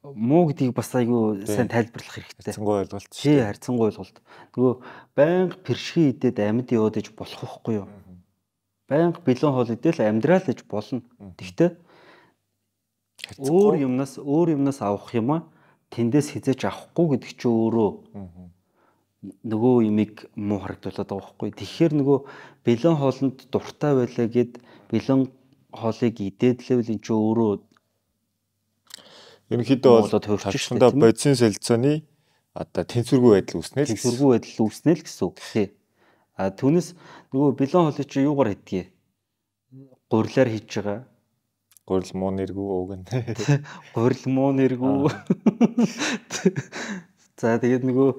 муу гэдгийг бас айгүй сайн тайлбарлах хэрэгтэй. Харцангуй ойлголт. Тий, харцангуй ойлголт. Нөгөө байнга першхи идээд амьд яваад иж болох байхгүй юу? Баян бэлэн хол идэл амьдрал гэж болно. Гэхдээ өөр юмнаас өөр юмнаас авах юм а тэндээс хизээч авахгүй гэдэг чи өөрөө нөгөө имийг муу харагдуулаад байгаа байхгүй. Тэгэхээр нөгөө бэлэн хоолнд дуртай байлаа гэд бэлэн хоолыг идээдлэвэл эн чи өөрөө ерөнхийдөө бол тархиндаа бодисын солилцооны одоо тэнцвэргүй байдал үүснэ л тэнцвэргүй байдал үүснэ л гэсэн үг. Тий. А түүнээс нөгөө билон хөлөө чи юугаар хийдгийг гурилаар хийж байгаа. Гурил муу нэргүй үг нэ. [laughs] Гурил муу нэргүй. [laughs] За тэгээд нөгөө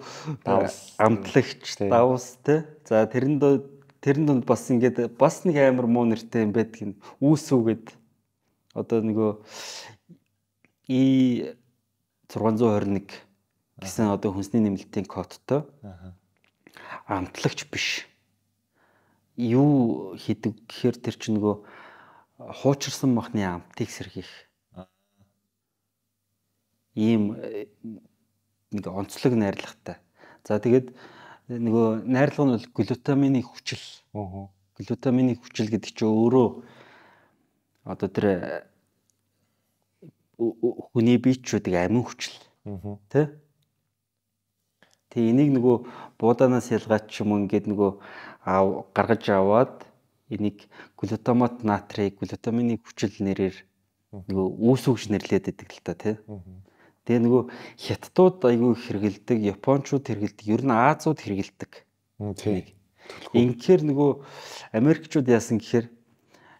амтлагч давс те. За тэрэн доо тэрэн донд бас ингээд бас нэг амар муу нэртэй юм байдаг нь үүсүүгээд одоо нөгөө и 621 гэсэн одоо хүнсний нэмэлтийн кодтой. Аа амтлагч биш. Юу хийдэг гэхээр тэр чинь нөгөө хуучирсан махны амтыг сэргийх. Ийм э, нэг онцлог найрлагатай. За тэгээд нөгөө найрлага нь бол глютамины хүчил. Глютамины хүчил гэдэг чинь өөрөө одоо тэр э, хүний биетчүүдийг амин хүчил. Тэ? Тэгээ энийг нөгөө буудаанаас ялгаад ч юм ингээд нөгөө гаргаж аваад энийг глутамат натрийг глутамины хүчил нэрээр нөгөө үүсвэгч нэрлээд байдаг л та тий. Тэгээ нөгөө хятадууд айгүй хэрэгэлдэг, японочууд хэрэгэлдэг, ер нь Азууд хэрэгэлдэг. Тий. Инхээр нөгөө Америкчууд яасан гэхээр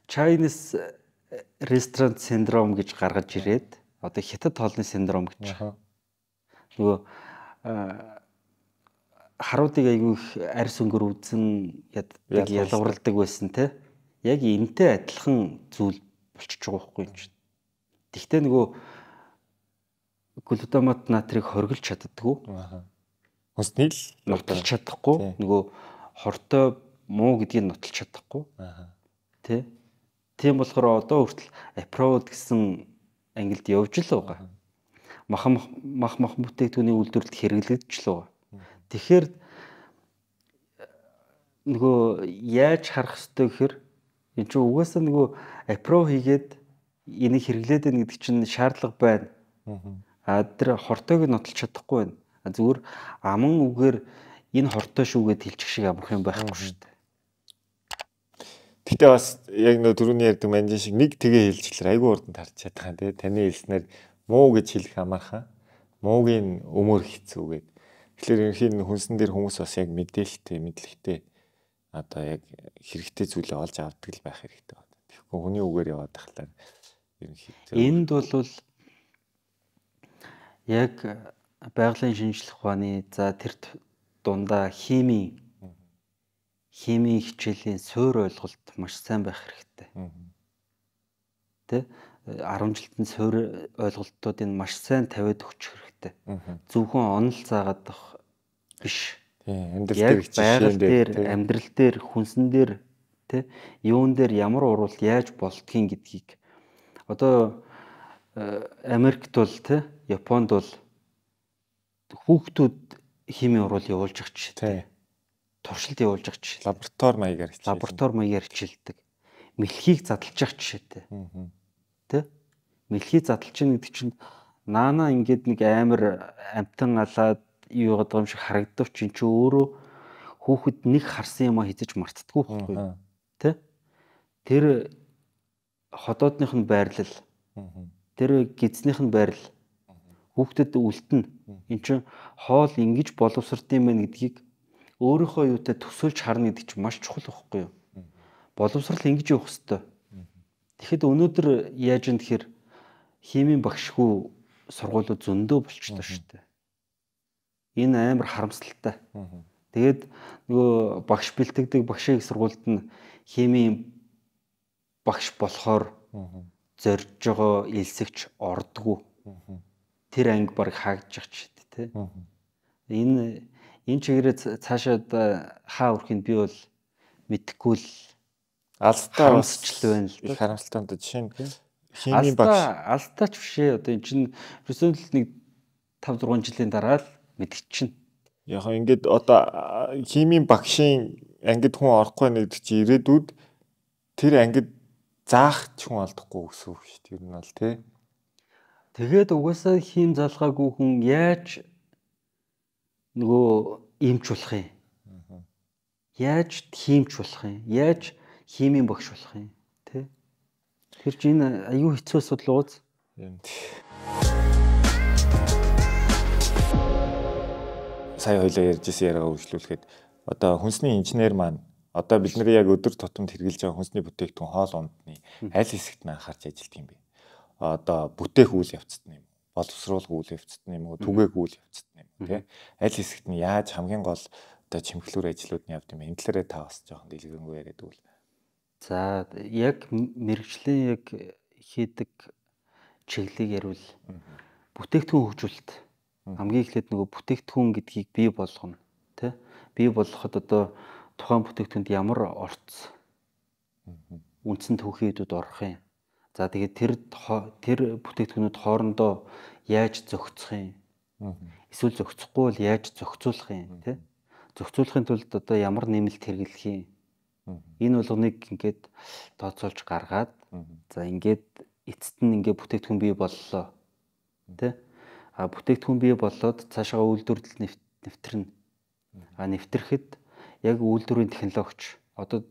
Chinese э, restaurant syndrome гэж гаргаж ирээд одоо хятад хоолны синдром гэж. Нөгөө харуудыг айгүй их арьс өнгөр үзэн яг ялгуурладаг байсан те. Яг энтэй адилхан зүйл болчихж байгаа байхгүй юм чинь. Тэгтээ нөгөө глутамат натрийг хоригдж чаддггүй. Аа. Хүснэл нотолж чадахгүй. Нөгөө хортой муу гэдгийг нотолж чадахгүй. Аа. Тэ? Тийм болохоор одоо хүртэл approach гэсэн ангилд явж л байгаа. Мах мах мах бүтээгдэхүүний үйлдвэрлэлд хэрэглэгдэж л байгаа. Тэгэхээр нөгөө яаж харах ёстой гэхээр энэ чинь угаасаа нөгөө апро хийгээд энийг хэрэглээд байна гэдэг чинь шаардлага байна. Аа тэр хортойг нь нотолж чадахгүй байна. Зүгээр аман үгээр энэ хортой шүүгээд хэлчих шиг амрах юм байхгүй шүү дээ. Гэтэ бас яг нөө түрүүний ярьдаг манжин шиг нэг тгээ хэлчихлээ айгүй урд нь тарч чадхаа тий таны хэлснээр муу гэж хэлэх амархан муугийн өмөр хэцүүгээд Тэгэхээр ерхий хүнсэн дээр хүмүүс бас яг мэдээлэлтэй, мэдлэгтэй одоо яг хэрэгтэй зүйлээ олж авдаг л байх хэрэгтэй байна. Тэгэхгүй хүний үгээр яваад тахлаар ерөнхийдөө энд бол яг байгалийн шинжилх ухааны за тэр дундаа хими хими хичээлийн суур ойлголт маш сайн байх хэрэгтэй. Тэ 10 жилтэн суур ойлголтуудыг маш сайн тавиад өгч хэрэгтэй. Зөвхөн онол заагаад авах биш. Тийм амьдрал дээр жишээн дээр амьдрал дээр хүнсэн дээр тэ юун дээр ямар уруулт яаж болдгийг гэдгийг одоо э, Америкт бол тэ Японд бол хүүхдүүд химийн уруул явуулж авч тэ туршилт явуулж авч лаборатори маягаар хичээлдэг лаборатори маягаар хичээлдэг мэлхийг задлж авч жишээтэй тэ мэлхий задлж чинь гэдэг чинь наана ингээд нэг амар амтан алаад юу гэдэг юм шиг харагдав чинь чи өөрөө хүүхэд нэг харсан юм а хизэж мартдаггүй байхгүй тэ тэр ходоодных нь байрлал тэр гидснийх нь байрлал хүүхдэд үлтэн эн чин хоол ингэж боловсрдсан юм байна гэдгийг өөрийнхөө юутай төсөөлж харна гэдэг чинь маш чухал байхгүй юу боловсрал ингэж явах хэвээр тэгэхэд өнөөдөр яаж юм тэгэхээр химийн багшгүй сургуулиуд зөндөө болчихлоо шүү дээ. Энэ амар харамсалтай. Тэгээд нөгөө багш бэлтгэдэг багшийн сургуульд нь химийн багш болохоор зорж байгаа элсэгч ордгоо. Тэр анги баг хаагдчих ч тий. Энэ энэ чигээрээ цаашаад хаа өрхөнд би бол мэдхгүй л алстай хамсчлал байна л да. Их харамсалтай юм да. Жишээ нь химийн багш алдаач биш ээ одоо эн чинь ерөөсөө нэг 5 6 жилийн дараа л мэдчихнэ. Яг ингээд одоо химийн багшийн ангид хүн орохгүй нэгдэг чи ирээдүйд тэр ангид заах ч хүн алдахгүй гэсэн үг шүү дээ. Тэр нь аль тий. Тэгээд угаасаа хим залгаагүй хүн яаж нөгөө имч болох юм? Яаж химч болох юм? Яаж химийн багш болох юм? Тэр чинь аюу хэцүү асуудал ууз. Юм. Сая хоёлоо ярьж исэн яриагаа үргэлжлүүлэхэд одоо хүнсний инженер маань одоо бид нар яг өдөр тутамд хэрглэж байгаа хүнсний бүтээгдэхүүн хоол ундны аль хэсэгт маань анхаарч ажилладаг юм бэ? Одоо бүтээх үйл явцад нь юм боловсруулах үйл явцад нь юм уу түгээх үйл явцад нь юм тий аль хэсэгт нь яаж хамгийн гол одоо чимхлүүр ажлууд нь явд юм энэ талаараа та бас жоохон дэлгэрэнгүй яриад өгвөл За яг мэрэгжлийн яг хийдэг чиглэлийг ярил бүтээгдэхүүн хөгжүүлэлт хамгийн эхлээд нөгөө бүтээгдэхүүн гэдгийг бий болгоно тий бий болгоход одоо тухайн бүтээгдэхүүнд ямар орц үндсэн төвхийн хэдүүд орох юм за тэгээд тэр тэр бүтээгдэхүүнүүд хоорондоо яаж зохицох юм эсвэл зохицохгүй бол яаж зохицуулах юм тий зохицуулахын тулд одоо ямар нэмэлт хэрэглэх юм Энэ болгоныг ингээд тооцоолж гаргаад за ингээд эцэст нь ингээд бүтээгдэхүүн бий боллоо. Тэ? А бүтээгдэхүүн бий болоод цаашаа үйлдвэрлэл нэвтрэн. А нэвтрэхэд яг үйлдвэрийн технологич одоо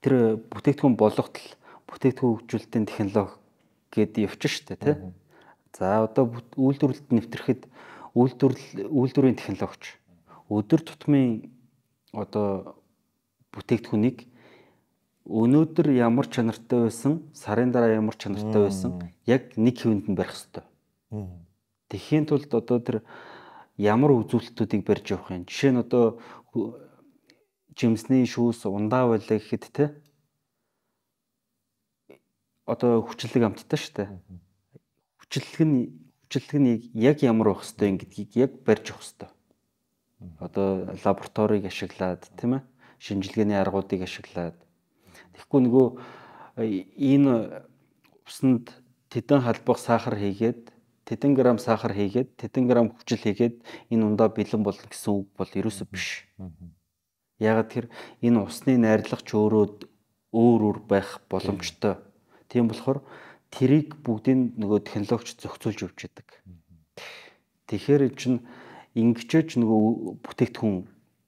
тэр бүтээгдэхүүн болгохт л бүтээгдэхүүн хөгжүүлэлтийн технологи гэд явчих штэ тий. За одоо үйлдвэрлэлд нэвтрэхэд үйлдвэрлэл үйлдвэрийн технологич өдөр тутмын одоо бүтээгдэхүүнийг өнөөдөр ямар чанартай байсан, сарын дараа ямар чанартай байсан яг нэг хэвэнд нь барих хэрэгтэй. Тэхийн тулд одоо тэр ямар үзүүлэлтүүдийг барьж явах юм. Жишээ нь одоо жимсний шүүс ундаа байлаа гэхэд те одоо хүчлэг амттай шүү дээ. Хүчлэг нь хүчлэг нь яг ямар байх хэвээр гэдгийг яг барьж явах хэвээр. Одоо лабораторийг ашиглаад тийм ээ шинжилгээний аргуудыг ашиглаад тэгэхгүй нөгөө э, энэ усанд тедэн халбах сахар хийгээд тедэн грамм сахар хийгээд тедэн грамм хүчил хийгээд энэ ундаа бэлэн болно гэсэн үг бол ерөөсөө биш. Яг тэр энэ усны найрлагч өөрөө өөр өөр байх боломжтой. Тийм болохоор тэрийг бүгдийг нөгөө технологич зохицуулж өгч байдаг. Тэгэхээр чинь ингэчээч нөгөө бүтээгдэхүүн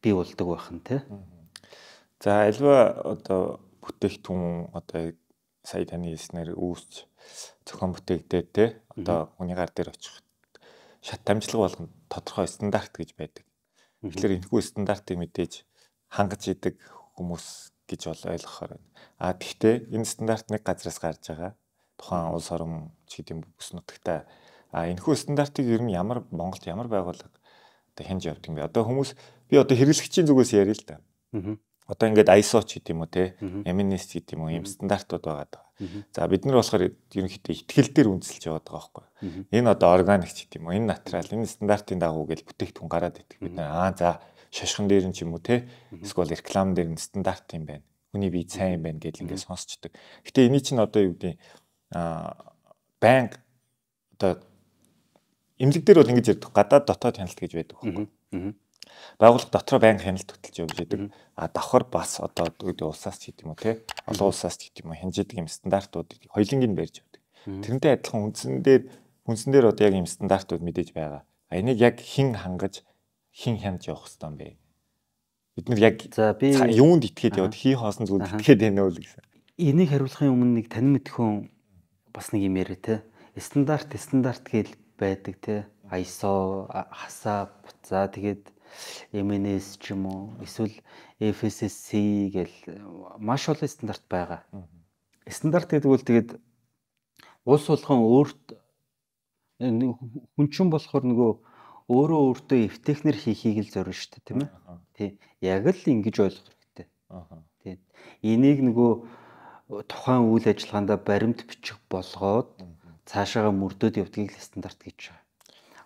бий болдог байх нь тийм. За альва одоо бүтээгтүүн одоо сая таны хэлснээр үүсч зохион бүтээгдээд те одоо хүний гар дээр очих шат дамжлага болгон тодорхой стандарт гэж байдаг. Тэгэхээр энэхүү стандартыг мэдээж хангаж идэг хүмүүс гэж бол ойлгохоор байна. А тэгвэл энэ стандарт нэг газраас гарч байгаа. Тухайн улс орон ч гэдэм бүс нутагтай а энэхүү стандартыг ер нь ямар Монголд ямар байгууллага одоо хянж явдаг юм бэ? Одоо хүмүүс би одоо хэрэглэгчийн зүгээс ярил л да. Аа Одоо ингээд ISO ч гэдэг юм уу те, MNIST гэдэг юм уу ийм стандартууд байгаа даа. За бид нар болохоор ерөнхийдөө ихтгэл дээр үнэлж яваад байгаа байхгүй. Энэ одоо органик ч гэдэг юм уу, энэ натурал, энэ стандартын дагуу гэж бүтээгдэхүүн гараад идэх бид нар аа за шашхан дээр нь ч юм уу те, эсвэл реклам дээр нь стандарт юм байна. Хүний бие сайн юм байна гэж ингээд сонсчдаг. Гэтэ эний чинь одоо юу гэдэг аа банк одоо эмнэлэг дээр бол ингэж ярьдаг гадаад дотоод хяналт гэж байдаг байхгүй байгууллага дотор байнга хяналт хөтлж явж идэг. А давхар бас одоо үүдээ улсаас ч гэдэг юм уу те олон улсаас ч гэдэг юм уу хянжидэг юм стандартуудыг хоёлынгийн барьж явдаг. Тэрнтэй адилхан үндсэн дээр үндсэн дээр одоо яг юм стандартууд мэдээж байгаа. А энийг яг хэн хангаж хэн хянж явах хэвстан бэ? Бид нар яг юунд итгээд яваад хий хоосон зүйл итгээд байна уу гэсэн. Энийг хариулахын өмнө нэг танин мэдхүүн бас нэг юм яриа те. Стандарт стандарт гэж байдаг те. ISO, хасаа, буцаа тэгээд Эмэнэс ч юм уу эсвэл FSSC гэл маш олон стандарт байгаа. Стандарт гэдэг үл тэгээд улс болгон өөрт хүн чинь болохоор нөгөө өөрөө өөртөө эвтэхнэр хийхийг л зорно шүү дээ тийм ээ. Тий. Яг л ингэж ойлгох хэрэгтэй. Аа. Тий. Энийг нөгөө тухайн үйл ажиллагаанда баримт бичих болгоод цаашаага мөрдөөд явдгийг л стандарт гэж байгаа.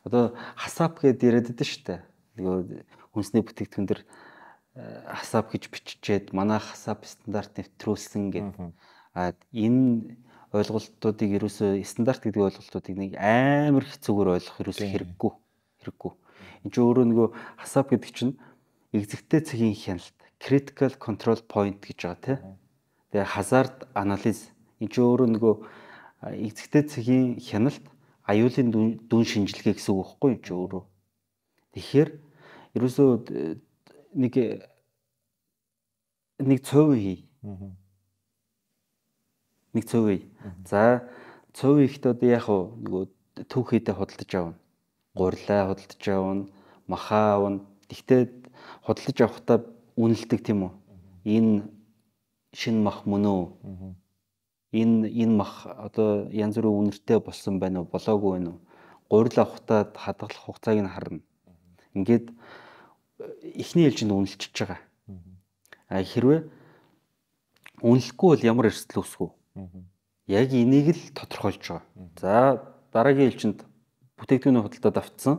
Одоо хасап гэдээ яриад байдаг шүү дээ нөгөө хүнсний бүтээгдэхүүн дээр э, хасааб гэж биччихээд манай хасааб стандарт нэвтрүүлсэн гэдэг. А энэ ойлголтуудыг ерөөсөө стандарт гэдэг ойлголтуудыг нэг амар хэцүүгээр ойлгох ерөөсөө хэрэггүй. Хэрэггүй. Энд чинь өөрөө нөгөө хасааб гэдэг чинь эгзэгтэй цэгийн хяналт, critical control point гэж байгаа тийм. Тэгээ hazard analysis энэ чинь өөрөө нөгөө эгзэгтэй цэгийн хяналт аюулын дүн шинжилгээ гэсэн үг байхгүй юу өөрөө. Тэгэхээр ерөөсөө э, нэг нэг цөөн хий. Нэг цөөн хий. За цөөн ихт одоо яг уу нөгөө түүхийдээ худалдаж авна. Гурлаа худалдаж авна, махаа авна. Тэгтээ худалдаж авахдаа үнэлдэг тийм үү? Энэ шин мах мөн үү? Энэ энэ мах одоо янз бүрийн үнэртэй болсон байна уу? Болоогүй байна уу? Гурил авахдаа хадгалах хугацааг нь харна. Ингээд эхний ээлжинд үнэлчихэж байгаа. А хэрвээ үнэлэхгүй бол ямар эрсдэл үүсэх вэ? Яг энийг л тодорхойлж байгаа. За дараагийн ээлжинд бүтээгдэхүүний худалдаа давтсан.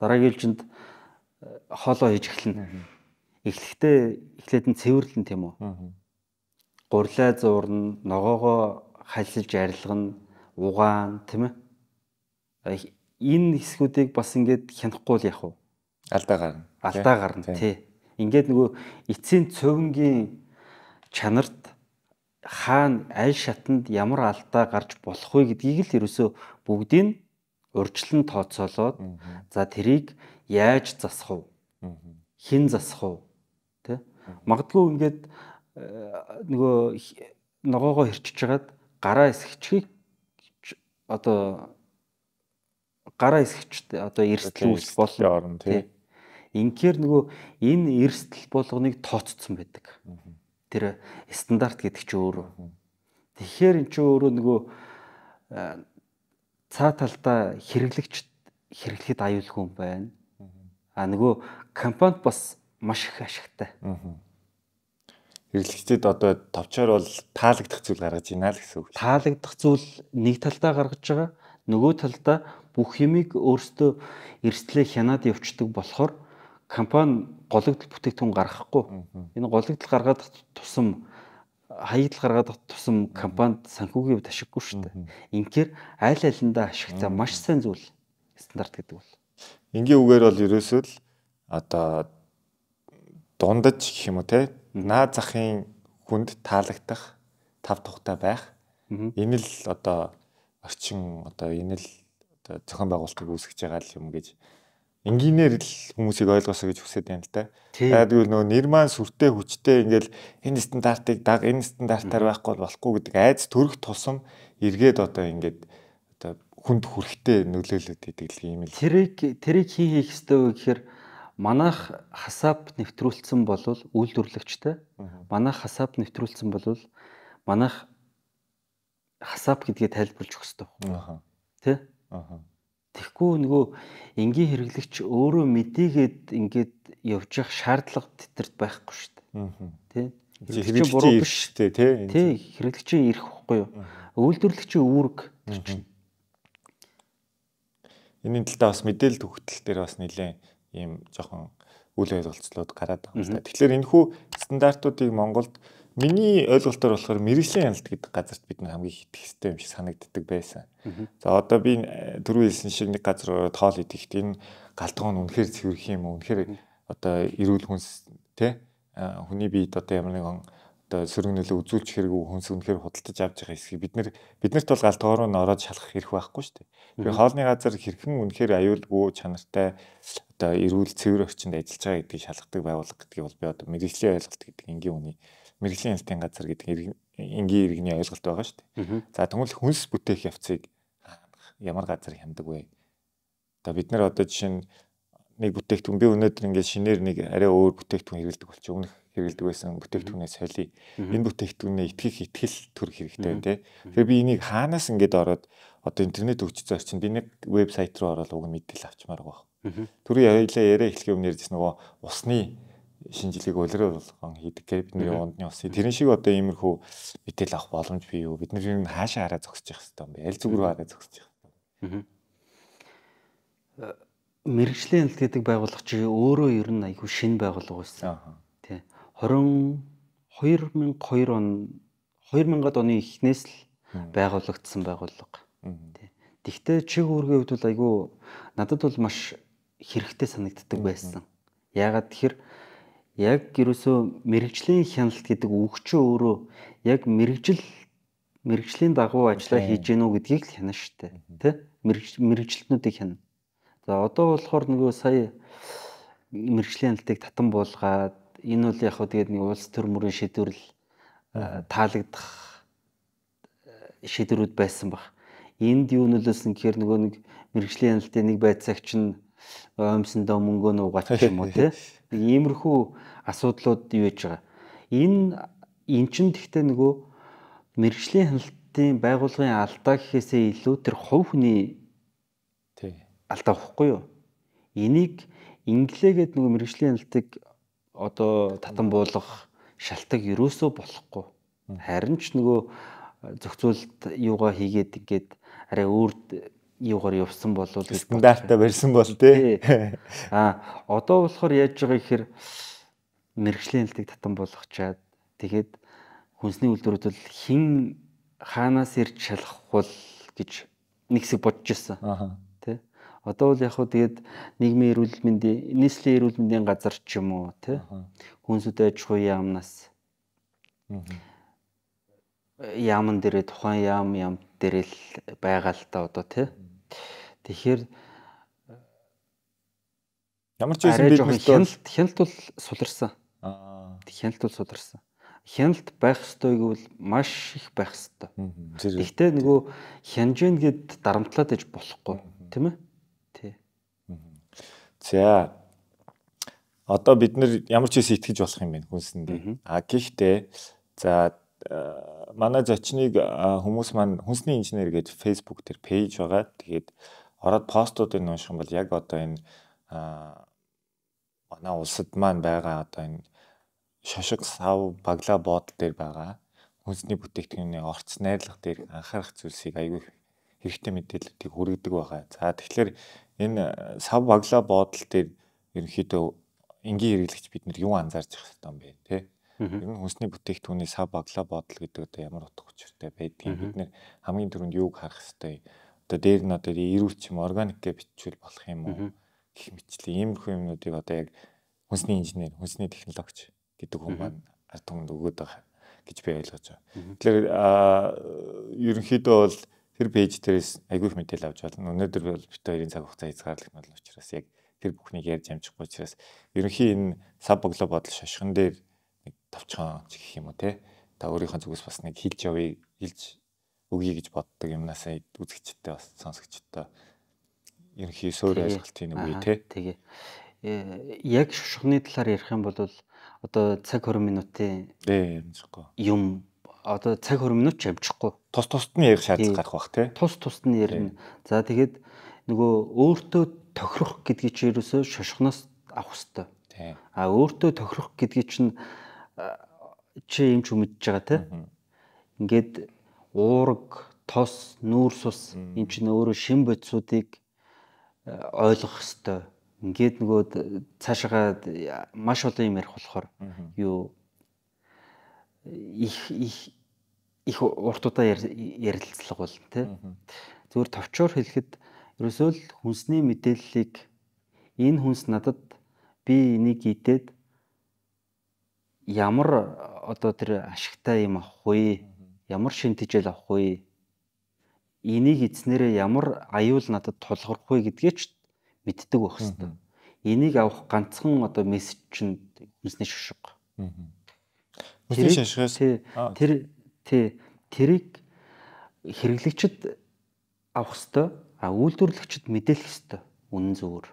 Дараагийн ээлжинд э, хоолоо хийж эхэлнэ. Эхлэхдээ эхлээд нь цэвэрлэн тийм үү? Гурлаа зуурна, ногоогоо хальсалж арилгана, угаана тийм ээ. Энэ хэсгүүдийг бас ингээд хянахгүй л яах вэ? алдаа гарна. Алдаа гарна тий. Ингээд нөгөө эцсийн цовингийн чанарт хаана аль шатанд ямар алдаа гарч болох вэ гэдгийг л ерөөсөө бүгдийг урьдчилан тооцоолоод за тэрийг яаж засах вэ? Хин засах вэ? Тэ? Магадгүй ингээд э, нөгөө ногоогоо хэрчиж хагаад гараа эсгчгийг одоо гараа эсгчтэй одоо эрсдэл үүсэх болно тий Инхээр нөгөө энэ эрсдэл болгоныг тооцсон байдаг. Тэр стандарт гэдэг чи өөрөө. Тэгэхээр эн чи өөрөө нөгөө цаа талдаа хэрэглэгч хэрэглэхэд аюулгүй юм байна. А нөгөө компанид бас маш их ашигтай. Хэрэглэгчдэд одоо товчоор бол таалагдах зүйл гаргаж ийна л гэсэн үг. Таалагдах зүйл нэг талдаа гаргаж байгаа нөгөө талдаа бүх юмыг өөртөө эрсдлээ хянаад явцдаг болохоор компани гологдол бүтээгдэхүүн гаргахгүй. Энэ гологдол гаргаад тусам хаягдл гаргаад тусам компанид санхүүгийн хувьд ашиггүй шүү дээ. Инхээр аль алиндаа ашиг цаа маш сайн зүйл стандарт гэдэг бол. Энгийн үгээр бол ерөөсөө л одоо дундаж гэх юм уу те наа захын хүнд таалагдах тав тухтай байх. Энэ л одоо орчин одоо энэ л одоо зохион байгуулалтыг үүсгэж байгаа юм гэж энгийнээр л хүмүүсийг ойлгоосоо гэж хүсэж байна л да. Тэгвэл нөгөө нэр маань сүртэй хүчтэй ингээл энэ стандартыг даг энэ стандартаар байхгүй болохгүй гэдэг айц төрөх тусам эргээд одоо ингээд одоо хүнд хүрэхтэй нөлөөлөд идэг л юм л. Тэрийг тэрийг хий хийх ёстой вэ гэхээр манайх хасаап нэвтрүүлсэн болвол үйлдвэрлэгчтэй манайх хасаап нэвтрүүлсэн болвол манайх хасаап гэдгээ тайлбарлаж өгөх хэрэгтэй. Тэ? Аа. Тэгэхгүй нөгөө энгийн хэрэглэгч өөрөө мэдээгээд ингээд явж явах шаардлага тэтэрт байхгүй шүү дээ. Тэ? Хэрэглэгч буруу биш шүү дээ, тэ? Тий, хэрэглэгч ирэх байхгүй юу? Үйлдвэрлэгчийн үүрэг чинь. Энийн талдаа бас мэдээлэл төгтөл дээр бас нэлээд ийм жоохон үйл ойлголцлууд гараад байгаа юм байна. Тэгэхээр энэ хүү стандартуудыг Монголд Миний ойлголтоор болохоор мэрэгжлийн яналт гэдэг газарт бид нэг хамгийн их хэцтэй юм шиг санагддаг байсан. За одоо би э, түрүү хэлсэн шиг нэг газар тоол идэхт энэ галтгоон үнэхээр цэвэрх юм уу? Үнэхээр одоо эрүүл хүнс тэ хүний биед одоо ямар нэгэн одоо сөрөг нөлөө үзүүлж хэрэггүй хүнс үнэхээр худалдаж авч байгаа хэсгийг бид нар биднэрт бол галтгоор нь ороод шалах хэрэг байхгүй шүү дээ. Тэгэхээр хоолны газар хэрхэн үнэхээр аюулгүй чанартай одоо эрүүл цэвэр орчинд ажиллаж байгаа гэдгийг шалгадаг байгууллага гэдгийг бол би одоо мэрэгжлийн ойлголт гэдэг энгийн үний мэрэгжлийн хэлтийн газар гэдэг энгийн иргэний ойлголт байгаа шүү дээ. За тэгвэл хүнс бүтээх явцыг ямар газар хямдаг вэ? Одоо бид нар одоо жишээ нь нэг бүтээгдэхүүн би өнөөдөр ингээд шинээр нэг арай өөр бүтээгдэхүүн хэрэглэдэг болчих. Өмнөх хэрэглэдэг байсан бүтээгдэхүүнээс солиё. Энэ бүтээгдэхүүнээ итгэх итгэл төр хэрэгтэй тий. Тэгэхээр би энийг хаанаас ингээд ороод одоо интернет өгч зорчин би нэг вебсайт руу ороод уг мэдээлэл авчмаар байгаа. Төрийн хоёлаа яриа эхлэх өмнө ярьжсэн нөгөө усны шинжилгээг улирал болгон хийдэг гэж бидний ондны ус. Тэрэн шиг одоо иймэрхүү мэдээл авах боломж бий юу? Бид нэр нь хаашаа хараа зогсож явах хэрэгтэй юм бэ? Аль зүг рүү хараа зогсож явах хэрэгтэй? Аа. Э, Мэргэжлийн хяналт гэдэг байгууллага чи өөрөө ер нь айгүй шинэ байгууллага байсан. Тий. 20 2002 он 2000-ад оны эхнээс л байгуулагдсан байгууллага. Тий. Тэгтээ чиг үүргийн хувьд бол айгүй надад бол маш хэрэгтэй санагддаг байсан. Ягаад тэгэхээр яг ерөөсөө мэрэгжлийн хяналт гэдэг үг чи өөрөө яг мэрэгжил мэрэгжлийн дагуу ажиллаа хийж гэнүү гэдгийг л хянаа штэ тий мэрэгжилтнүүдийг хянаа за одоо болохоор нөгөө сая мэрэгжлийн хяналтыг татан буулгаад энэ бол яг хөө тэгээд нэг улс төр мөрийн шийдвэрл таалагдах шийдвэрүүд байсан баг энд юу нөлөөсөн гэхээр нөгөө нэг мэрэгжлийн хяналтын нэг байцаагч нь оймсондоо мөнгөө нуугаад ч юм уу [laughs] тий Нэг иймэрхүү асуудлууд юу яж байгаа. Энэ эн чинь тэгтээ нөгөө мэрэгжлийн хяналтын байгуулгын алдаа гэхээсээ илүү тэр хувь хүний тий алдаа واخгүй юу? Энийг инглээгээд нөгөө мэрэгжлийн хяналтыг одоо татан буулгах шалтгаан юусоо болохгүй. Харин ч нөгөө зохицуулт юугаа хийгээд ингээд арай өөр юугаар явсан болов стандартаа барьсан бол тий. А одоо болохоор яаж байгаа гэхээр мэрэгжлийн нэлтийг татан болгочаад тэгээд хүнсний үйлдвэрүүд бол хин хаанаас ирж шалахгүй гэж нэг хэсэг бодож ирсэн. Аа. Тэ. Одоо бол яг хөө тэгээд нийгмийн эрүүл мэндийн нийслэлийн эрүүл мэндийн газар ч юм уу тэ. Хүнсүүд аж ахуй яамнаас. Аа. Яамн дээрээ тухайн яам яам дээрээ л байгаа л та одоо тэ. Аа Тэгэхээр э, ямар ч байсан бид хяналт хяналт бол суларсан. Аа. Хяналт бол суларсан. Хяналт байх ёстой гэвэл маш их байх ёстой. Гэхдээ нөгөө хянжин гэд дарамтлаад иж болохгүй, тийм ээ? Тий. За. Одоо бид нэр ямар ч байсан итгэж болох юм байна хүнсэндээ. А гэхдээ за Э, манай зочныг хүмүүс маань хүнсний инженер гэж Facebook дээр пэйж байгаа. Тэгээд ороод постуудыг унших юм бол яг одоо энэ манай улсад маань байгаа одоо энэ шошиг сав багла бод дээр байгаа хүнсний бүтээгдэхүүний орц найрлах дээр анхаарах зүйлсийг аягүй хэрэгтэй мэдээллүүдийг хүргэдэг байгаа. За тэгэхээр энэ сав багла бодол дээр ерөнхийдөө энгийн хэрэглэгч бид нар юу анзаарч явах хэрэгтэй юм бэ те? Ер нь хүнсний бүтээгдэхүүний сав баглаа бодол гэдэг одоо ямар утга учиртай байдгийг бид нэр хамгийн түрүүнд юуг харах хэвтэй. Одоо дээр нь одоо эрүүл чим органик гэж бичвэл болох юм уу гэх мэтлээ. Иймэрхүү юмнуудыг одоо яг хүнсний инженер, хүнсний технологич гэдэг хүн маань ард түмэнд өгөөд байгаа гэж би ойлгож байгаа. Тэгэхээр ерөнхийдөө бол тэр пэйж дээрээс айгүйх мэдээлэл авч байна. Өнөөдөр бол бит хоёрын цаг хугацаа хязгаарлагдмал учраас яг тэр бүхнийг ярьж амжихгүй учраас ерөнхийн энэ сав богло бодол шашин дээр товчхон ч гэх юм уу те та өөрийнхөө зүгээс бас нэг хилж явъя хилж өгье гэж боддог юмнасаа үзэгчтэй бас сонсогчтой ерөнхий сөөр ойлголтын нэг үе те тэгээ э, яг шошгоны талаар ярих юм бол одоо цаг 20 минутын юм одоо цаг 20 минут ч амжихгүй тус тусд нь ярих шаардлага гарах бах те тус тусд нь ярина за тэгээд нөгөө өөртөө тохирох гэдгийг ч ерөөсөө шошгоноос авах хэрэгтэй а өөртөө тохирох гэдгийг чинь чи юм ч мэдж байгаа те. Ингээд уураг, тос, нүүр сус энэ чинь өөрөө шин бодисуудыг э, ойлгох хэвээр ингээд нөгөө цаашаа маш олон юм ярих болохоор юу их их их урт удаа ярилцлага бол тэ зүгээр товчоор хэлэхэд ерөөсөө л хүнсний мэдээллийг энэ хүнс надад би энийг идээд ямар э, одоо тэр ашигтай юм авах вэ? Ямар шинтэжэл авах вэ? Энийг эзнэрээ ямар аюул надад тулгарх вэ гэдгээ ч мэддэг байх хэвээр. Энийг авах ганцхан одоо мессеж чинь бизнес шишг. Тэрийг шишгээс тэр тий тэрийг хэрэглэгчд авах хэвээр а үйлдвэрлэгчд мэдээлэх хэвээр үнэн зөвөр.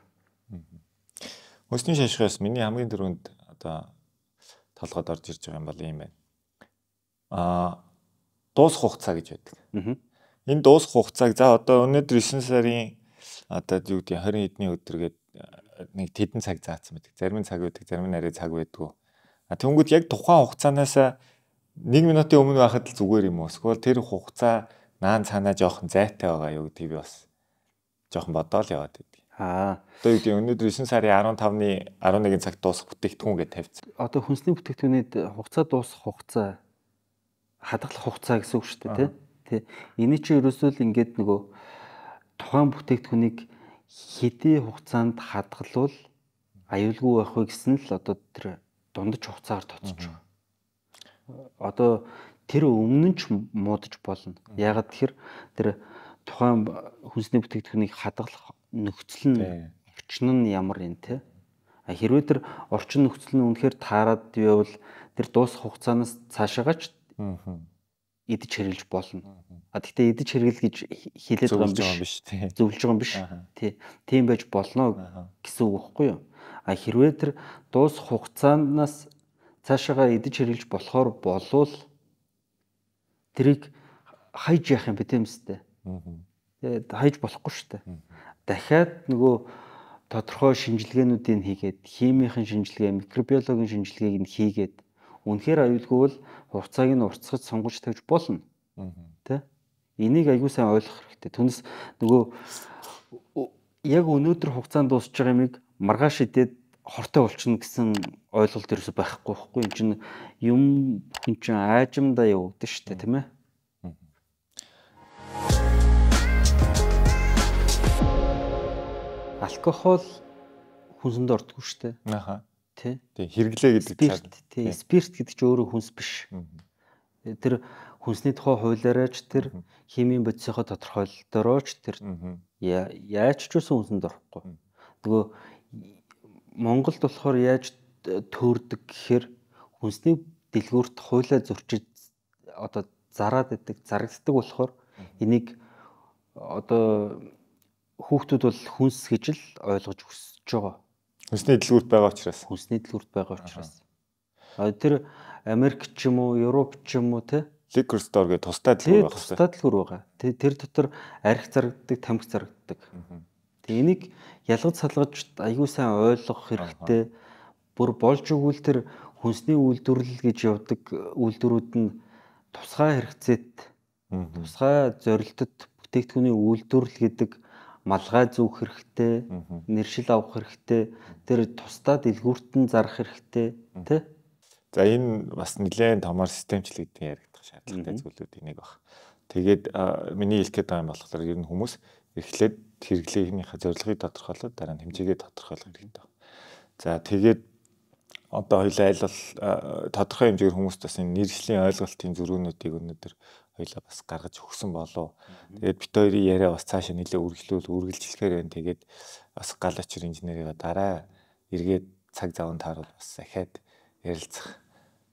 Өсний шинжээс миний хамгийн түрүүнд одоо толгойд орж ирж байгаа юм бол ийм байна. Аа дуусах хугацаа гэж байдаг. Энэ дуусах хугацааг за одоо өнөөдөр 9 сарын одоо юу гэдэг 20 эдний өдөр гээд э, нэг тедэн цаг заасан байдаг. Зарим цаг байдаг, зарим нь арай цаг байдгүй. А тэнгууд яг тухайн хугацаанаас 1 минутын өмнө байхад л зүгээр юм уу? Эсвэл тэр хугацаа наан цаанаа жоохон зайтай байгаа юу гэдгийг би бас жоохон бодоол яваад байдаг. Аа. Одоо юу гэдэг өнөөдөр 9 сарын 15-ны 11 цагт дуусах бүтээгдэхүүн гэж тавьсан. Одоо хүнсний бүтээгдэхүүнийд хугацаа дуусах хугацаа хадгалах хугацаа гэсэн үг шүү дээ тий. Тэ. Эний чинь ерөөсөө л ингээд нөгөө тухайн бүтээгдэхүүнийг хэдий хугацаанд хадгалвал аюулгүй байх вэ гэсэн л одоо тэр дундаж хугацаар тоцож байгаа. Одоо тэр өмнө нь ч муудаж болно. Ягаад тэгэхээр тэр тухайн хүнсний бүтээгдэхүүнийг хадгалах нөхцөл нь орчин нь ямар юм те хэрвээ тэр орчин нөхцөл нь үнэхээр таарад байвал тэр дуус хугацаанаас цаашаагач идэж хэрглэж болно. А тэгтээ идэж хэрглэл гэж хэлээд байгаа юм биш. Зөвлөж байгаа юм биш. Тий. Тийм байж болно гэсэн үг байхгүй юу? А хэрвээ тэр дуус хугацаанаас цаашаагаа идэж хэрглэж болохоор болвол тэрийг хайж яах юм бэ тийм үстэ. Тэгээд хайж болохгүй шүү дээ дахиад нөгөө тодорхой шинжилгээнүүдийг хийгээд химийн шинжилгээ, микробиологийн шинжилгээг нь хийгээд үнэхээр аюулгүй бол хувцааг нь уртсгаж сонгож тавьж болно. Тэ? Энийг аюул сайн ойлгох хэрэгтэй. Түнс нөгөө яг өнөөдөр хугацаанд дуусж байгаа юмыг маргааш идээд хортой болчихно гэсэн ойлголт ерөөсөй байхгүй байхгүй. Энд чинь юм хүн чинь аажимдаа явагдаж штэ, тийм ээ. алкогол хүнсэнд ордгүй шүү дээ. Аха. Тэ. Тий, хэрэглээ гэдэг цаад. Тий, спирт гэдэг чинь өөрөө хүнс биш. Тэр хүнсний тухай хуулиараач тэр химийн бодисынхоо тодорхойлолторооч тэр яаж ч үсэн хүнсэнд орохгүй. Нөгөө Монголд болохоор яаж төөрдөг гэхээр хүнсний дэлгүүрт хуулаа зөрчиж одоо зараад идэг, зарагддаг болохоор энийг одоо хүүхдүүд бол хүнс гэж л ойлгож өсөж байгаа. Хүнсний дэлгүүрт байгаа учраас. Хүнсний дэлгүүрт байгаа учраас. А тэр Америк ч юм уу, Европ ч юм уу те liquor store гэх тусдаа дэлгүүр байгаа. Тусдаа дэлгүүр байгаа. Тэр дотор арх зарагддаг, тамхи зарагддаг. Тэгээ энийг ялгаж салгаж аягүй сайн ойлгох хэрэгтэй. Бүр болж өгвөл тэр хүнсний үйлдвэрлэл гэж явдаг үйлдвэрүүд нь тусгай хэрэгцээт, тусгай зорилтод бүтээгдэхүүний үйлдвэрлэл гэдэг малгай зүүх хэрэгтэй, нэршил авах хэрэгтэй, тэр тусдад дэлгүүртэн зарах хэрэгтэй, тэ? За энэ бас нэлээд томор системчлэгдэн яригдах шаардлагатай зүйлүүдийн нэг баг. Тэгээд миний хэлэх гээд байгаа юм болохоор ер нь хүмүүс эхлээд хэрэглээгийнхээ зорилгыг тодорхойлоод дараа нь хэмжээгээ тодорхойлох хэрэгтэй. За тэгээд одоо хоёул айл бол тодорхой хэмжээгээр хүмүүст бас энэ нэршлийн ойлголтын зөрүүнүүдийг өнөөдөр хоёлаа бас гаргаж өгсөн болов. Тэгээд бит хоёрын яриа бас цаашаа нэлээ үргэлжлүүл үргэлжлэхээр байна. Тэгээд бас гал очир инженерийг дараа эргээд цаг заван таарвал бас ахаад ярилцах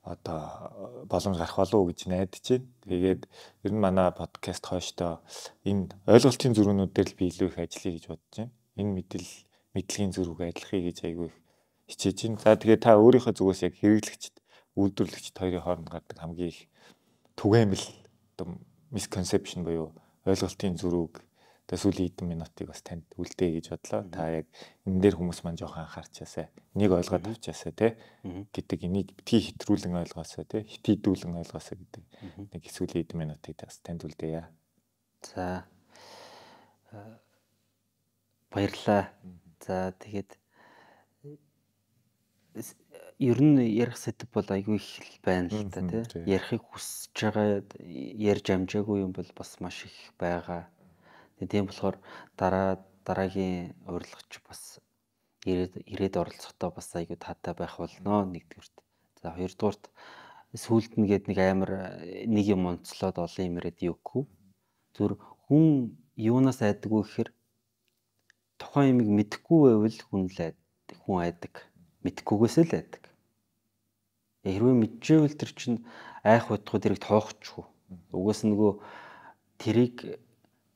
одоо э, боломж гарах болов уу гэж найдаж байна. Тэгээд ер нь манай подкаст хойштоо энэ ойлголтын зөрүүнүүд дээр л би илүү их ажиллая гэж бодож байна. Энэ мэдл мэдлэгийн зөрүүг ажиллахыг гэж айгүй их хичээж байна. За тэгээд та өөрийнхөө зүгээс яг хэрэглэгчд, үйлдвэрлэгчд хоёрын хооронд гардаг хамгийн их түгээмэл одоо misconception буюу ойлголтын зөрүүг одоо сүүлийн хэдэн минутыг бас танд үлдээ гэж бодлоо. Та яг энэ дээр хүмүүс маань жоохон анхаарчаасаа нэг ойлгоод авчаасаа те гэдэг энийг битгий хэтрүүлэн ойлгоосоо те хитийдүүлэн ойлгоосоо гэдэг нэг сүүлийн хэдэн минутыг бас танд үлдээе. За э, баярлаа. За тэгээд э, ер нь ярих сэдв бол айгүй их л байна л та тий. Ярихыг хүсэж байгаа ярьж амжаагүй юм бол бас маш их байгаа. Тийм болохоор дараа дараагийн урилгач бас ирээд ирээд оролцохдоо бас айгүй таатай байх болно нэгдүгürt. За хоёрдугаарт сүулт нь гээд нэг амар нэг юм онцлоод олон юм ирээд юугүй. Зүр хүн юунаас айдаггүй гэхээр тухайн юмыг мэдхгүй байвал хүн л айдаг, хүн айдаг мэдхгүйгээсээ л байдаг. Хэрвээ мэдчихвэл тэр чинь айх бодох тэрийг тоохгүй. Угаас нөгөө тэрийг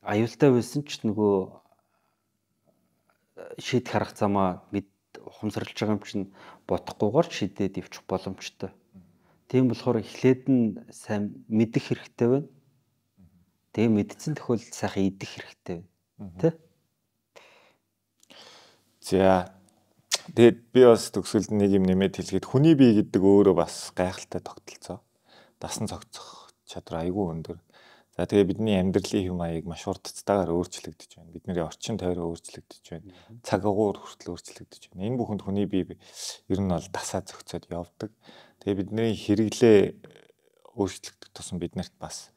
аюултай байсан ч нөгөө э, шийдэх арга замаа мэд ухамсарлаж байгаа юм чинь бодохгүйгээр шийдээд ивчих боломжтой. Тийм болохоор эхлээд нь сайн мэдэх хэрэгтэй байна. Тэгээ мэдсэн тохиолдолд сайхан идэх хэрэгтэй байна. Тэ? За Тэгээд би бас төгсөлд нэг юм нэмээд хэлгээд хүний бие гэдэг өөрөө бас гайхалтай тогтолцоо. Дасан цогцох чадвар айгүй өндөр. За тэгээ бидний амьдралын хэм маяг маш хурдцтайгаар өөрчлөгдөж байна. Бидний орчин тойрон өөрчлөгдөж байна. Цаг агуур хүртэл өөрчлөгдөж байна. Энэ бүхэнд хүний бие ер нь бол дасаа зөгцөд явдаг. Тэгээ бидний хэрэглээ өөрчлөгдөх тусам биднэрт бас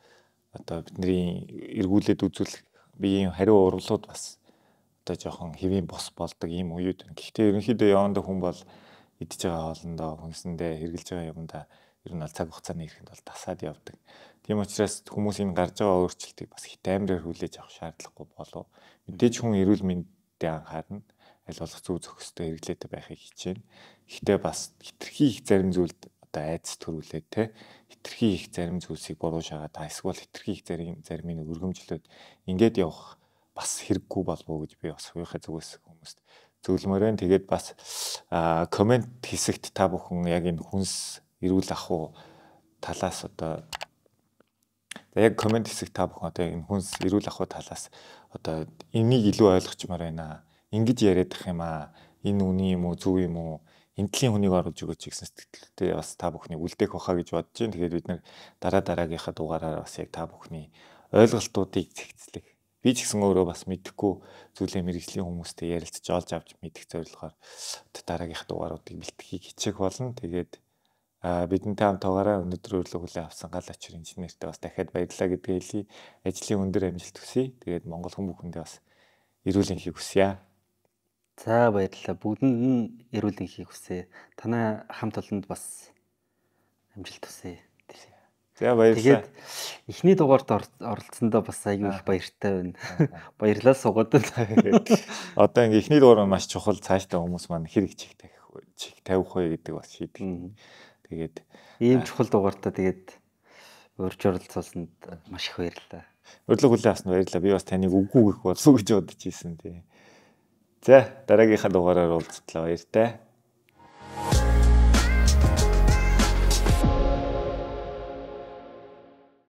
одоо бидний эргүүлээд үзүүлэх биеийн хариу урвалууд бас одоо жоохон хэвийн бос болдог ийм үеүүд байна. Гэхдээ ерөнхийдөө яванда хүн бол идж байгаа хоолндоо хүнсэндээ хэрглэж байгаа юмдаа ер нь аль цаг хугацааны ихэнд бол тасаад явдаг. Тийм учраас хүмүүс энэ гарч байгаа өөрчлөлтийг бас хит амраар хүлээж авах шаардлагагүй болов. Мэдээж хүн эрүүл мэндэд анхаарна. Аль болох зүү зөхөстэй хэрэглээд байхыг хичээнэ. Гэхдээ бас хитрхи их зарим зүйлд одоо айц төрүүлээд те хитрхи их зарим зүйлсийг буруу шагаад эсвэл хитрхи их зарим зармийг өргөмжлөөд ингээд явах бас хэрэггүй болов уу гэж би бас хувийнхаа зүгээс хүмүүст зөвлөмөр байна. Тэгээд бас комент хэсэгт та бүхэн яг энэ хүнс эрүүл ах уу талаас одоо за яг комент хэсэг та бүхэн одоо энэ хүнс эрүүл ах уу талаас одоо энийг илүү ойлгочмаар байна. Ингиж яриад их юм аа. Энэ үний юм уу, зөв юм уу? энтлийн хүнийг оруулж өгөөч гэсэн сэтгэлтэй бас та бүхний үлдээх баха гэж бодож байна. Тэгэхээр бид нэр дараа дараагийнхаа дугаараар бас яг та бүхний ойлголтуудыг цэгцлэх би ч гэсэн өөрөө бас мэдхгүй зүйлээ мэрэгжлийн хүмүүстэй ярилцж олж авч мэдэх зорилгоор дараагийнх дугааруудыг бэлтгэхийг хичээх болно. Тэгээд бидэнтэй хамт тоогаараа өнөөдөр өрлөг хүлээ авсан гал ачир инженертэй бас дахиад баярлалаа гэдгээ хэлье. Ажлын өндөр амжилт хүсье. Тэгээд монгол хүн бүхэндээ бас эрүүл энхийг хүсье. За баярлалаа. Бүгдэнд эрүүл энхийг хүсье. Танай хамт олонд бас амжилт хүсье. За баярлалаа. Тэгээд эхний дугаарт оролцсондоо бас аягүй их баяртай байна. [laughs] Баярлалаа сугад. [laughs] Одоо ингээ эхний дугаар маш чухал цаашдаа хүмүүс маань хэрэг чиг тавих чиг тавих вэ гэдэг бас шийдэг. Тэгээд ийм чухал дугаартаа тэгээд урьж оролцуулсанд маш их баярлалаа. Өрлөг хүлээ авсан баярлалаа. Би бас таныг үгүй гэх болсон гэж бодож ирсэн тий. За дараагийнхаа дугаараар уулзтлаа баяртай.